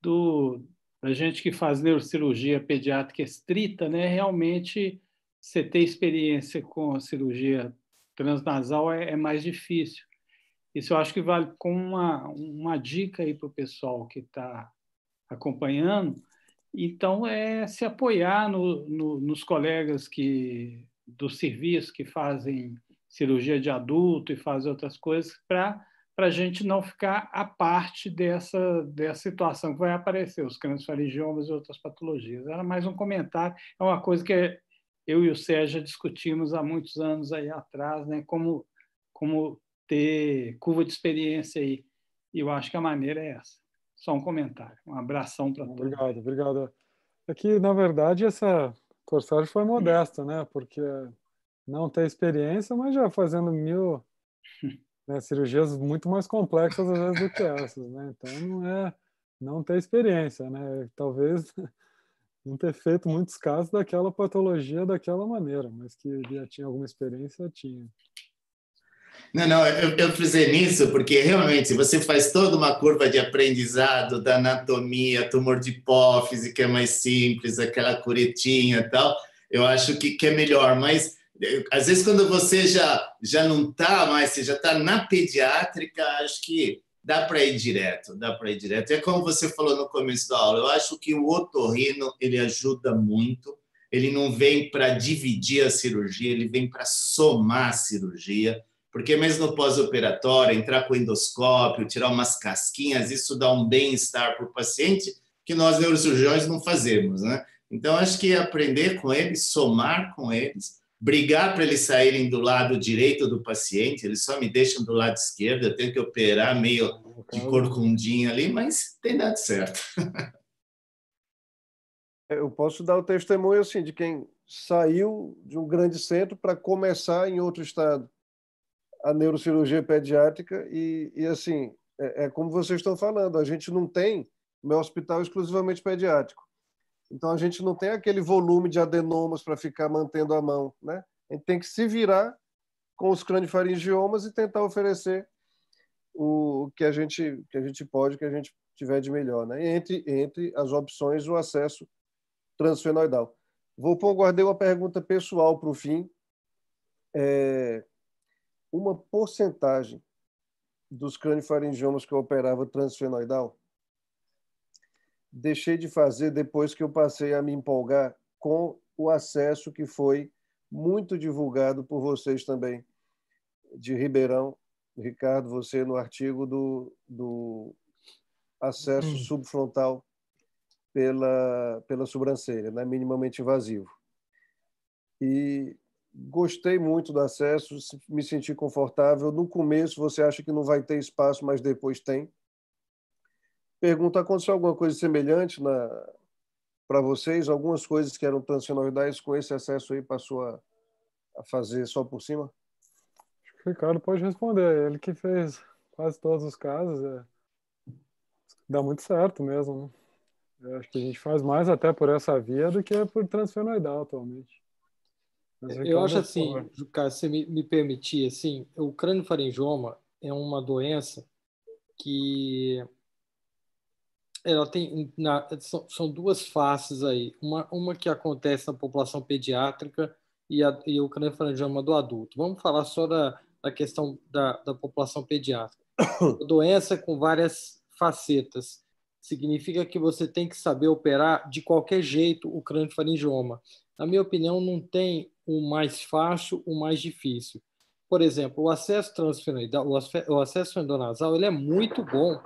do, da gente que faz neurocirurgia pediátrica estrita, né? Realmente, você ter experiência com a cirurgia transnasal é, é mais difícil. Isso eu acho que vale como uma, uma dica aí para o pessoal que está acompanhando, então, é se apoiar no, no, nos colegas que do serviço que fazem cirurgia de adulto e fazem outras coisas para para a gente não ficar à parte dessa, dessa situação que vai aparecer, os cânceres farigiomas e outras patologias. Era mais um comentário, é uma coisa que eu e o Sérgio discutimos há muitos anos aí atrás, né? como, como ter curva de experiência aí. E eu acho que a maneira é essa só um comentário. Um abração para todos. Obrigado, obrigado. É que, na verdade, essa torcida foi modesta, né? Porque não tem experiência, mas já fazendo mil <laughs> né, cirurgias muito mais complexas às vezes do que essas, né? Então não é não ter experiência, né? Talvez <laughs> não ter feito muitos casos daquela patologia daquela maneira, mas que já tinha alguma experiência, tinha. Não, não, eu, eu frisei nisso porque realmente você faz toda uma curva de aprendizado da anatomia, tumor de hipófise, que é mais simples, aquela curetinha e tal. Eu acho que, que é melhor, mas eh, às vezes quando você já, já não está mais, você já está na pediátrica, acho que dá para ir direto, dá para ir direto. É como você falou no começo da aula, eu acho que o otorrino ele ajuda muito, ele não vem para dividir a cirurgia, ele vem para somar a cirurgia porque mesmo pós-operatório, entrar com endoscópio, tirar umas casquinhas, isso dá um bem-estar para o paciente que nós neurocirurgiões não fazemos, né? Então, acho que aprender com eles, somar com eles, brigar para eles saírem do lado direito do paciente, eles só me deixam do lado esquerdo, eu tenho que operar meio de uhum. corcundinha ali, mas tem dado certo. É, eu posso dar o testemunho assim de quem saiu de um grande centro para começar em outro estado a neurocirurgia pediátrica e, e assim, é, é, como vocês estão falando, a gente não tem, meu hospital exclusivamente pediátrico, então a gente não tem aquele volume de adenomas para ficar mantendo a mão, né? A gente tem que se virar com os craniofarangiomas e tentar oferecer o, que a gente que a gente pode, que a gente tiver de melhor, né? Entre entre as opções o acesso transfenoidal. Vou pôr, guardei uma pergunta pessoal para o fim. É, uma porcentagem dos faringiomas que eu operava transfenoidal, deixei de fazer depois que eu passei a me empolgar com o acesso que foi muito divulgado por vocês também, de Ribeirão. Ricardo, você no artigo do, do acesso hum. subfrontal pela, pela sobrancelha, né? minimamente invasivo. E gostei muito do acesso, me senti confortável. No começo você acha que não vai ter espaço, mas depois tem. Pergunta: aconteceu alguma coisa semelhante na para vocês? Algumas coisas que eram transnacionalidades com esse acesso aí passou a, a fazer só por cima? Acho que o Ricardo pode responder. É ele que fez quase todos os casos. É... Dá muito certo mesmo. Né? acho que a gente faz mais até por essa via do que por transfenoidal atualmente. Eu acho assim, cara, se me, me permitir, assim, o faringioma é uma doença que ela tem na, são, são, duas faces aí, uma, uma que acontece na população pediátrica e, a, e o faringioma do adulto. Vamos falar só da, da questão da, da população pediátrica. A <coughs> doença com várias facetas significa que você tem que saber operar de qualquer jeito o crânio faringioma na minha opinião, não tem o mais fácil, o mais difícil. Por exemplo, o acesso transfenoidal, o acesso endonasal, ele é muito bom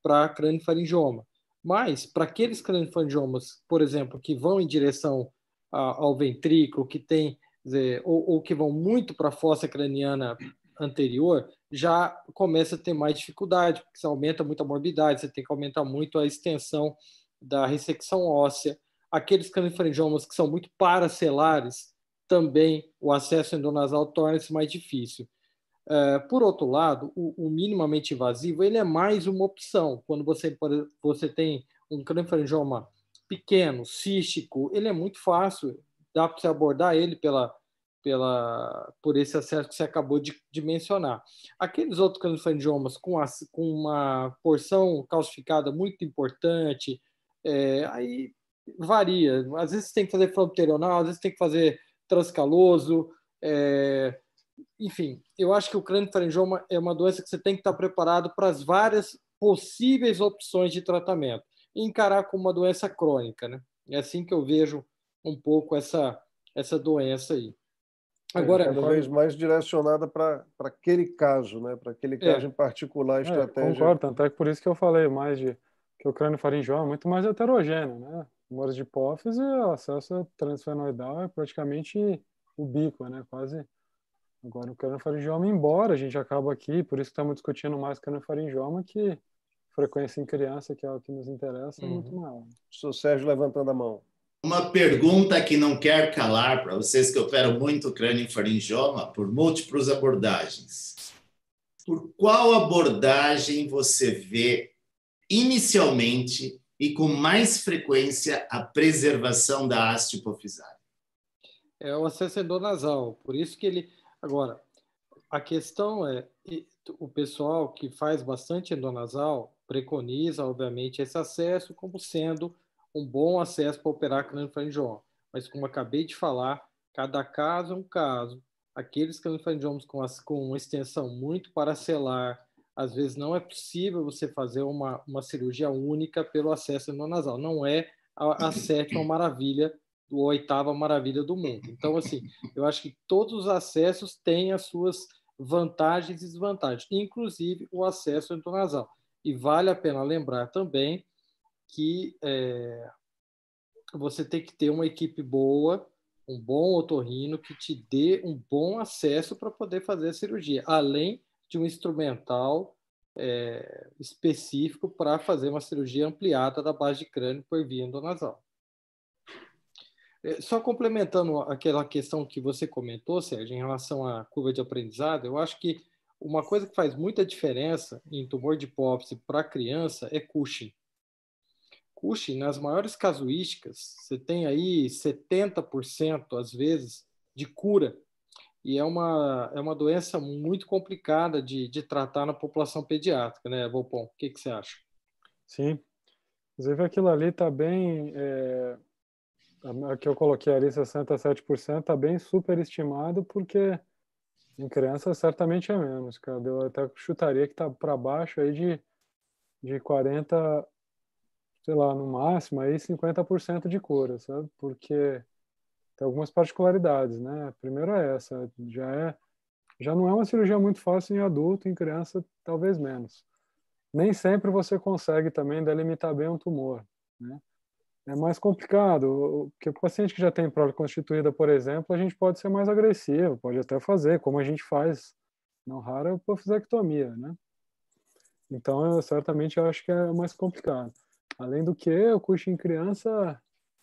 para craniofaringioma. Mas, para aqueles faringiomas por exemplo, que vão em direção a, ao ventrículo, que tem, dizer, ou, ou que vão muito para a fossa craniana anterior, já começa a ter mais dificuldade, porque você aumenta muito a morbidade, você tem que aumentar muito a extensão da ressecção óssea. Aqueles canifrangiomas que são muito paracelares, também o acesso endonasal torna-se mais difícil. É, por outro lado, o, minimamente invasivo ele é mais uma opção. Quando você, você tem um canifrangioma pequeno, cístico, ele é muito fácil, dá para você abordar ele pela, pela, por esse acesso que você acabou de, de mencionar. Aqueles outros canifrangiomas com, com uma porção calcificada muito importante, é, aí varia. Às vezes tem que fazer fronteironal, às vezes tem que fazer transcaloso. É... Enfim, eu acho que o crânio-faringioma é uma doença que você tem que estar preparado para as várias possíveis opções de tratamento e encarar como uma doença crônica. Né? É assim que eu vejo um pouco essa, essa doença aí. É, Agora, é, cada vez mais direcionada para aquele caso, né? para aquele é. caso é. em particular, é, estratégia. É, concordo, tanto é que por isso que eu falei mais de que o crânio faringioma é muito mais heterogêneo, né? tumores de hipófise, o acesso transfenoidal é praticamente o bico, né? Quase. Agora, o faringioma embora a gente acaba aqui, por isso que estamos discutindo mais faringioma que frequência em criança, que é o que nos interessa, é muito uhum. maior. Sou Sérgio levantando a mão. Uma pergunta que não quer calar para vocês que operam muito faringioma por múltiplas abordagens. Por qual abordagem você vê inicialmente e com mais frequência a preservação da haste hipofisária. É o acesso endonasal por isso que ele. Agora, a questão é: o pessoal que faz bastante endonasal preconiza, obviamente, esse acesso como sendo um bom acesso para operar crâniofaringioma. Mas, como acabei de falar, cada caso é um caso. Aqueles crâniofarangiomas com, com uma extensão muito paracelar, às vezes não é possível você fazer uma, uma cirurgia única pelo acesso endonasal Não é a, a <clears throat> sétima maravilha, a oitava maravilha do mundo. Então, assim, eu acho que todos os acessos têm as suas vantagens e desvantagens, inclusive o acesso endonasal. E vale a pena lembrar também que é, você tem que ter uma equipe boa, um bom otorrino que te dê um bom acesso para poder fazer a cirurgia, além de um instrumental é, específico para fazer uma cirurgia ampliada da base de crânio por via endonasal. É, só complementando aquela questão que você comentou, Sérgio, em relação à curva de aprendizado, eu acho que uma coisa que faz muita diferença em tumor de hipófise para criança é Cushing. Cushing, nas maiores casuísticas, você tem aí 70%, às vezes, de cura e é uma, é uma doença muito complicada de, de tratar na população pediátrica, né, Volpon? O que, que você acha? Sim. Inclusive, aquilo ali está bem. É, a que eu coloquei ali, 67%, está bem superestimado, porque em criança certamente é menos, cara. Eu até chutaria que está para baixo aí de, de 40%, sei lá, no máximo, aí 50% de cura, sabe? Porque tem algumas particularidades, né? A primeira é essa, já é já não é uma cirurgia muito fácil em adulto, em criança talvez menos. Nem sempre você consegue também delimitar bem um tumor, né? É mais complicado, porque o paciente que já tem prótese constituída, por exemplo, a gente pode ser mais agressivo, pode até fazer, como a gente faz, não rara, é profisectomia, né? Então, eu certamente acho que é mais complicado. Além do que, o custo em criança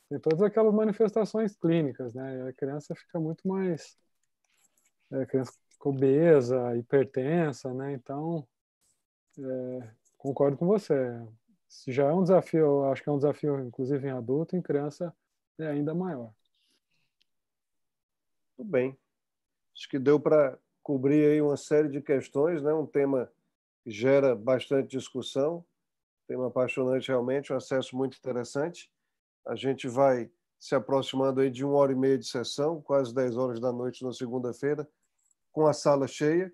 tem todas aquelas manifestações clínicas, né? a criança fica muito mais. É, a criança obesa, hipertensa, né? Então, é, concordo com você. Se já é um desafio, acho que é um desafio, inclusive em adulto, em criança é ainda maior. Tudo bem. Acho que deu para cobrir aí uma série de questões, né? Um tema que gera bastante discussão, tema apaixonante realmente, um acesso muito interessante. A gente vai se aproximando aí de uma hora e meia de sessão, quase 10 horas da noite na segunda-feira, com a sala cheia.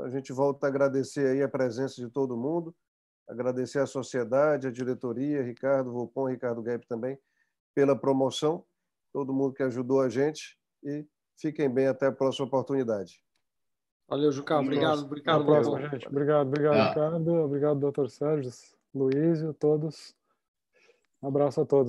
A gente volta a agradecer aí a presença de todo mundo, agradecer à sociedade, à diretoria, Ricardo Vopon, Ricardo Gap também, pela promoção, todo mundo que ajudou a gente e fiquem bem até a próxima oportunidade. Valeu, Juca. Obrigado, obrigado, próxima, valeu. gente. Obrigado, obrigado, ah. Ricardo. Obrigado, doutor Sérgio, Luísio, todos. Um abraço a todos.